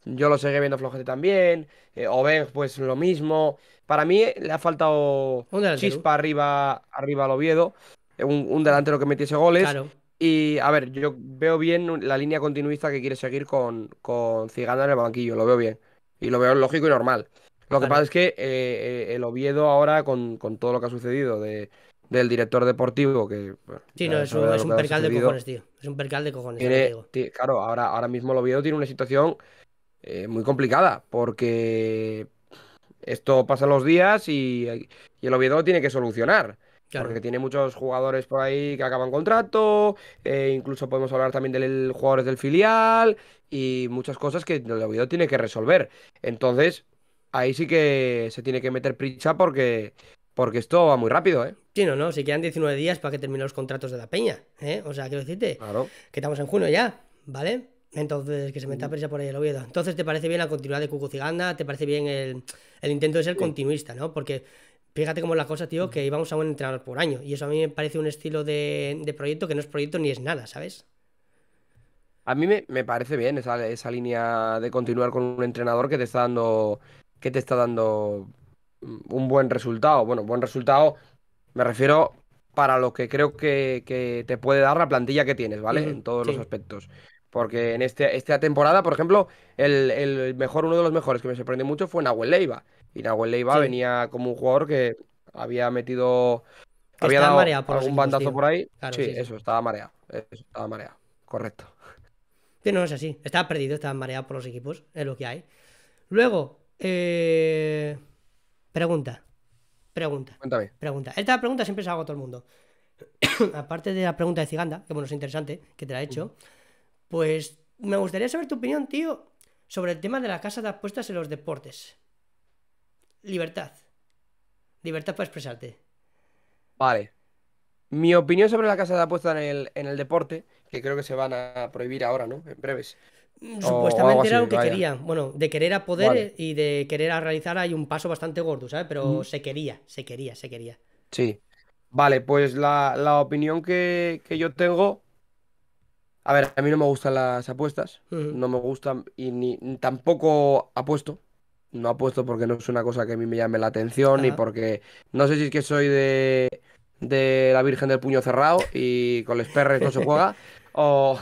yo lo seguí viendo flojete también. Eh, Oben, pues lo mismo. Para mí le ha faltado chispa arriba, arriba al Oviedo, un, un delantero que metiese goles. Y a ver, yo veo bien la línea continuista que quiere seguir con, con Cigana en el banquillo, lo veo bien. Y lo veo lógico y normal. Lo que pasa es que eh, eh, el Oviedo ahora, con, todo lo que ha sucedido del director deportivo, que... sí, no, es un, percal de cojones, tío. Es un percal de cojones. Tiene, digo. claro, ahora, ahora mismo el Oviedo tiene una situación eh, muy complicada, porque esto pasa los días y, el Oviedo lo tiene que solucionar. Porque tiene muchos jugadores por ahí que acaban contrato, eh, incluso podemos hablar también de jugadores del filial y muchas cosas que el Oviedo tiene que resolver. Entonces, ahí sí que se tiene que meter prisa porque, porque esto va muy rápido, ¿eh? Sí, no, no, si quedan 19 días para que terminen los contratos de la peña, ¿eh? O sea, quiero decirte claro. que estamos en junio ya, ¿vale? Entonces, que se meta presa por ahí el Oviedo. Entonces, ¿te parece bien la continuidad de Cucuciganda ¿Te parece bien el, el intento de ser continuista, no? Porque fíjate cómo es la cosa, tío, que íbamos a un entrenador por año. Y eso a mí me parece un estilo de, proyecto que no es proyecto ni es nada, ¿sabes? A mí me, parece bien esa, línea de continuar con un entrenador que te está dando. que te está dando mm, un buen resultado. Bueno, buen resultado. Me refiero para lo que creo que, te puede dar la plantilla que tienes, ¿vale? en todos los aspectos. Porque en este, esta temporada, por ejemplo, el, mejor, uno de los mejores que me sorprendió mucho fue Nahuel Leiva. Y Nahuel Leiva venía como un jugador que había metido. había dado por algún bandazo por ahí. sí, eso, estaba mareado. estaba mareado. Correcto. que no, es así. Estaba perdido, estaba mareado por los equipos. Es lo que hay. Luego, eh, pregunta. Pregunta. Cuéntame. Pregunta. Esta pregunta siempre se hago a todo el mundo. Aparte de la pregunta de Ciganda, que bueno, es interesante, que te la he hecho. Pues me gustaría saber tu opinión, tío, sobre el tema de las casas de apuestas en los deportes. Libertad. Libertad para expresarte. Vale. Mi opinión sobre las casas de apuestas en el, deporte, que creo que se van a prohibir ahora, ¿no? En breves. Mm, supuestamente era lo que quería. Bueno, de querer a poder y de querer a realizar hay un paso bastante gordo, ¿sabes? Pero se quería, se quería, se quería. Sí. Vale, pues la, opinión que, que yo tengo a ver, a mí no me gustan las apuestas, no me gustan y ni tampoco apuesto. No apuesto porque no es una cosa que a mí me llame la atención ni y porque no sé si es que soy de, de la Virgen del Puño Cerrado y con los perres no se juega o,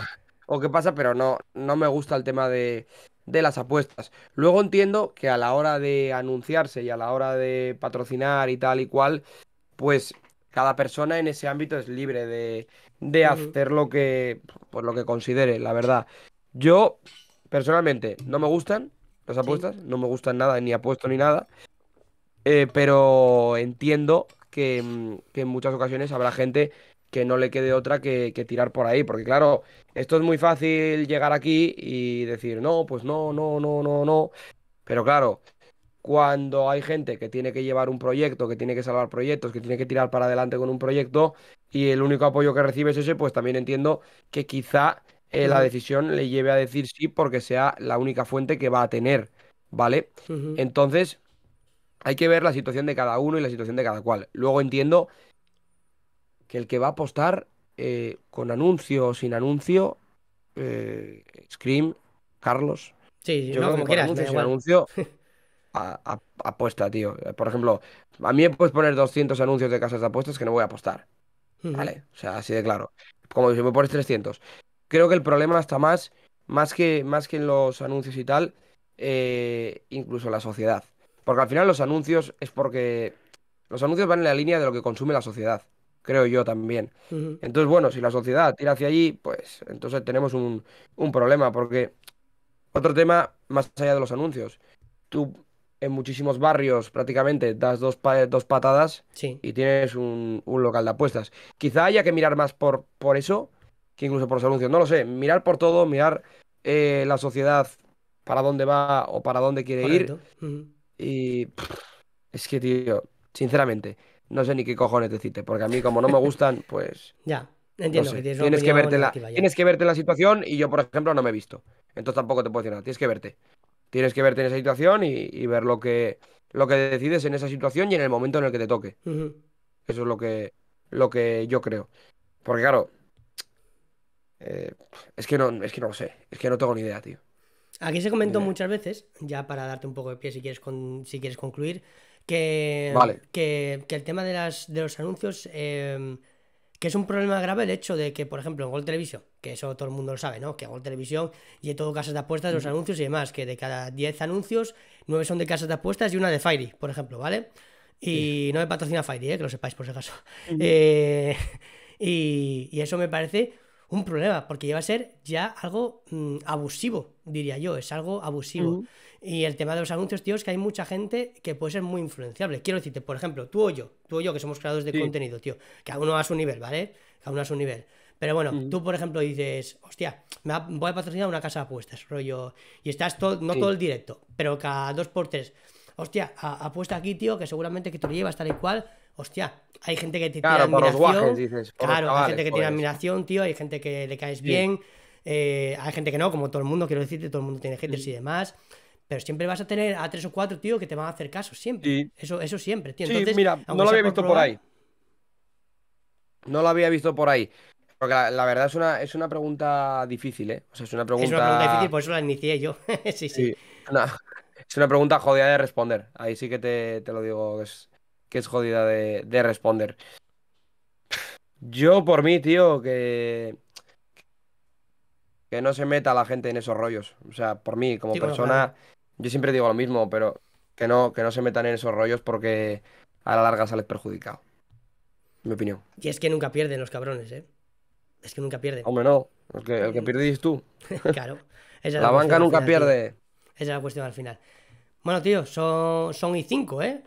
o qué pasa, pero no, no me gusta el tema de, de las apuestas. Luego entiendo que a la hora de anunciarse y a la hora de patrocinar y tal y cual, pues cada persona en ese ámbito es libre de, hacer lo que, por pues, lo que considere, la verdad. Yo, personalmente, no me gustan las apuestas, no me gustan nada, ni apuesto ni nada, eh, pero entiendo mm, que, en muchas ocasiones habrá gente que no le quede otra que, que, tirar por ahí, porque claro, esto es muy fácil llegar aquí y decir, no, pues no, no, no, no, no, pero claro, cuando hay gente que tiene que llevar un proyecto, que tiene que salvar proyectos, que tiene que tirar para adelante con un proyecto y el único apoyo que recibe es ese, pues también entiendo que quizá eh, la decisión le lleve a decir sí porque sea la única fuente que va a tener, ¿vale? Entonces, hay que ver la situación de cada uno y la situación de cada cual. Luego entiendo que el que va a apostar eh, con anuncio o sin anuncio, eh, Scream, Carlos. Sí, no, como quieras. sin anuncio, apuesta, tío. Por ejemplo, a mí me puedes poner 200 anuncios de casas de apuestas que no voy a apostar. ¿Vale? O sea, así de claro. Como si me pones 300. Creo que el problema está más, más que, más que en los anuncios y tal, eh, incluso la sociedad. Porque al final los anuncios es porque los anuncios van en la línea de lo que consume la sociedad, creo yo también. Entonces, bueno, si la sociedad tira hacia allí, pues entonces tenemos un, un, problema, porque otro tema más allá de los anuncios. Tú en muchísimos barrios prácticamente das dos, dos patadas y tienes un, local de apuestas. Quizá haya que mirar más por, por eso que incluso por los No lo sé, mirar por todo, mirar eh, la sociedad para dónde va o para dónde quiere ir. Y es que, tío, sinceramente, no sé ni qué cojones decirte, porque a mí como no me gustan, pues... ya. Entiendo que tienes, que verte la, tienes que verte la situación y yo, por ejemplo, no me he visto. Entonces tampoco te puedo decir nada. Tienes que verte tienes que verte en esa situación y, ver lo que, lo que decides en esa situación y en el momento en el que te toque. Eso es lo que, lo que yo creo. Porque claro, eh, es, que no, es que no lo sé, es que no tengo ni idea, tío. Aquí se comentó eh. muchas veces, ya para darte un poco de pie si quieres, si quieres concluir, que, que, el tema de, las, de los anuncios... Em, que es un problema grave el hecho de que, por ejemplo, en Gol Televisión, que eso todo el mundo lo sabe, ¿no? Que Gol Televisión y en todo casas de apuestas, los anuncios y demás, que de cada 10 anuncios, 9 son de casas de apuestas y una de Fairy, por ejemplo, ¿vale? Y no me patrocina Fairy, ¿eh? que lo sepáis por si acaso. Eh, y, eso me parece un problema, porque lleva a ser ya algo mm, abusivo, diría yo, es algo abusivo. Y el tema de los anuncios, tío, es que hay mucha gente que puede ser muy influenciable. Quiero decirte, por ejemplo, tú o yo, tú o yo que somos creadores de contenido, tío, cada uno a su nivel, ¿vale? Cada uno a su nivel. Pero bueno, tú, por ejemplo, dices, hostia, me voy a patrocinar una casa de apuestas, rollo. Y estás todo, no todo el directo, pero cada dos por tres. Hostia, apuesta aquí, tío, que seguramente que te lo llevas tal y cual. Hostia, hay gente que te tiene admiración. dices, claro, hay gente que tiene admiración, tío, hay gente que le caes bien. Eh, hay gente que no, como todo el mundo, quiero decirte, todo el mundo tiene gentes y demás pero siempre vas a tener a tres o cuatro, tío, que te van a hacer caso, siempre. Eso, siempre, tío. sí, mira, no lo había visto por ahí. No lo había visto por ahí. Porque la, verdad es una, es una pregunta difícil, ¿eh? O sea, es una pregunta. Es una pregunta difícil, por eso la inicié yo. sí, sí. es una pregunta jodida de responder. Ahí sí que te, lo digo que es, jodida de, responder. Yo, por mí, tío, que. Que no se meta la gente en esos rollos. O sea, por mí, como persona. Yo siempre digo lo mismo, pero que no, que no se metan en esos rollos porque a la larga sales perjudicado. Mi opinión. Y es que nunca pierden los cabrones, ¿eh? Es que nunca pierden. Hombre, no. El que, el que mm. pierde es tú. claro. la, banca nunca pierde. Esa es la cuestión al final. Bueno, tío, son, son y 5 eh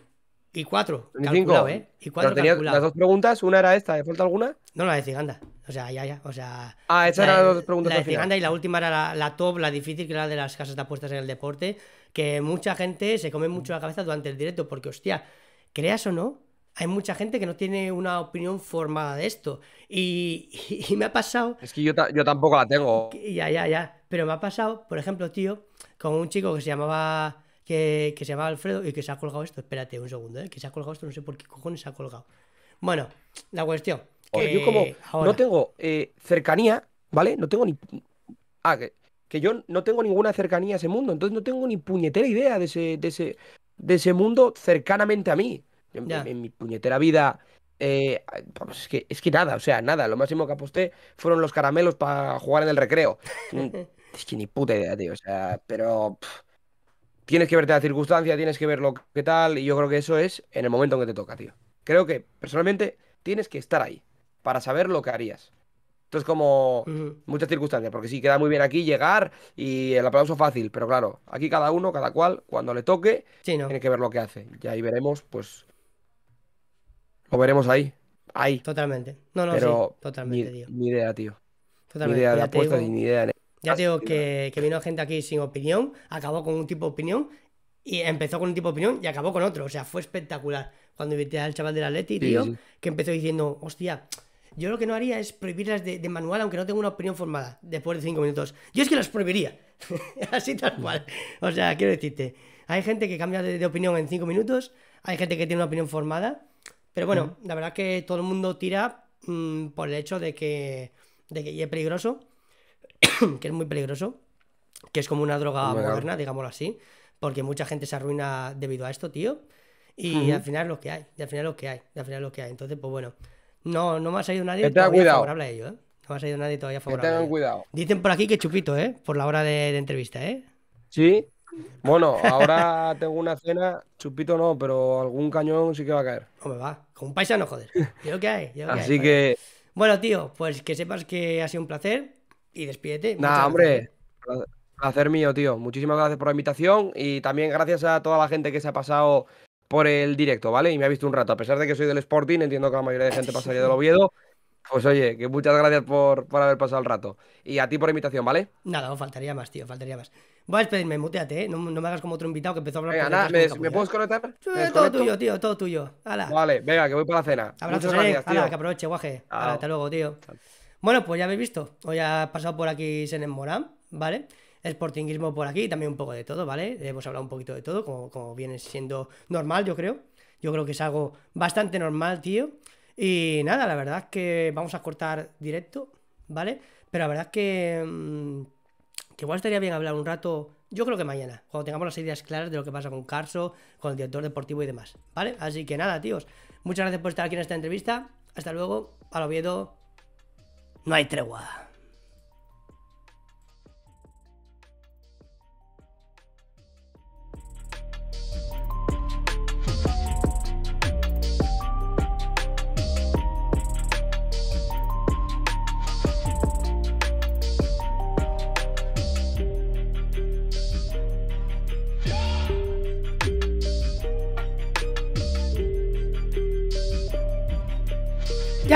Y cuatro. Calculado, eh y cuatro las dos preguntas, una era esta, ¿de ¿eh? ¿falta alguna? No, la de Ciganda. O sea, ya, ya. O sea. Ah, esa era las dos preguntas. La de Ciganda y la última era la, la, top, la difícil, que era la de las casas de apuestas en el deporte que mucha gente se come mucho la cabeza durante el directo, porque hostia, creas o no, hay mucha gente que no tiene una opinión formada de esto. Y, me ha pasado. Es que yo, yo tampoco la tengo. ya, ya, ya. Pero me ha pasado, por ejemplo, tío, con un chico que se llamaba. Que, se llamaba Alfredo y que se ha colgado esto. Espérate un segundo, ¿eh? que se ha colgado esto, no sé por qué cojones se ha colgado. Bueno, la cuestión. Yo como no tengo eh, cercanía, ¿vale? No tengo ni... Ah, que que yo no tengo ninguna cercanía a ese mundo, entonces no tengo ni puñetera idea de ese, de ese, mundo cercanamente a mí. En, mi puñetera vida eh, pues es, que, nada, o sea, nada. Lo máximo que aposté fueron los caramelos para jugar en el recreo. Mm, es que ni puta idea, tío. O sea, pero. tienes que verte la circunstancia, tienes que ver lo que tal. Y yo creo que eso es en el momento en que te toca, tío. Creo que, personalmente, tienes que estar ahí para saber lo que harías es como muchas circunstancias, porque sí, queda muy bien aquí llegar y el aplauso fácil, pero claro, aquí cada uno, cada cual, cuando le toque, tiene que ver lo que hace. Y ahí veremos, pues. Lo veremos ahí. Ahí. Totalmente. No, no, sí, totalmente, tío. Ni idea, tío. Totalmente. Ni idea de apuestas ni idea Ya te digo que, vino gente aquí sin opinión, acabó con un tipo de opinión y empezó con un tipo de opinión y acabó con otro. O sea, fue espectacular. Cuando invité al chaval del Atleti, tío, que empezó diciendo, hostia, yo lo que no haría es prohibirlas de, manual, aunque no tengo una opinión formada después de cinco minutos. Yo es que las prohibiría. Así tal cual. O sea, quiero decirte, hay gente que cambia de, opinión en cinco minutos, hay gente que tiene una opinión formada. Pero bueno, la verdad es que todo el mundo tira mm, por el hecho de que, que es peligroso, que es muy peligroso, que es como una droga moderna, digámoslo así, porque mucha gente se arruina debido a esto, tío. Y al final lo que hay, y al final lo que hay, y al final lo que hay. Entonces, pues bueno, no, no me ha salido nadie todavía cuidado. favorable a ello, ¿eh? No ha nadie todavía tengan cuidado. Dicen por aquí que chupito, ¿eh? Por la hora de, entrevista, ¿eh? Sí. Bueno, ahora tengo una cena, chupito no, pero algún cañón sí que va a caer. No me va, con un paisano, joder. Yo lo que hay, yo Así que. Bueno, tío, pues que sepas que ha sido un placer y despídete. Nada, hombre, ¿eh? placer mío, tío. Muchísimas gracias por la invitación y también gracias a toda la gente que se ha pasado por el directo, ¿vale? Y me ha visto un rato. A pesar de que soy del Sporting, entiendo que la mayoría de gente pasaría del Oviedo. Pues oye, que muchas gracias por, por haber pasado el rato. Y a ti por invitación, ¿vale? Nada, no, faltaría más, tío, faltaría más. Voy a despedirme, muteate, ¿eh? No, no, me hagas como otro invitado que empezó a hablar. Venga, nada, ¿me, puedes conectar? todo tuyo, tío, todo tuyo. Vale, venga, que voy para la cena. Abrazos, muchas gracias, tío. que aproveche, guaje. hasta luego, tío. Bueno, pues ya habéis visto. Hoy ha pasado por aquí Senen Morán, ¿vale? vale Sportingismo por aquí, también un poco de todo, ¿vale? Hemos hablado un poquito de todo, como, viene siendo normal, yo creo. Yo creo que es algo bastante normal, tío. Y nada, la verdad es que vamos a cortar directo, ¿vale? Pero la verdad es que, mm, que igual estaría bien hablar un rato, yo creo que mañana, cuando tengamos las ideas claras de lo que pasa con Carso, con el director deportivo y demás, ¿vale? Así que nada, tíos, muchas gracias por estar aquí en esta entrevista. Hasta luego, al Oviedo, no hay tregua.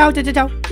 Chơi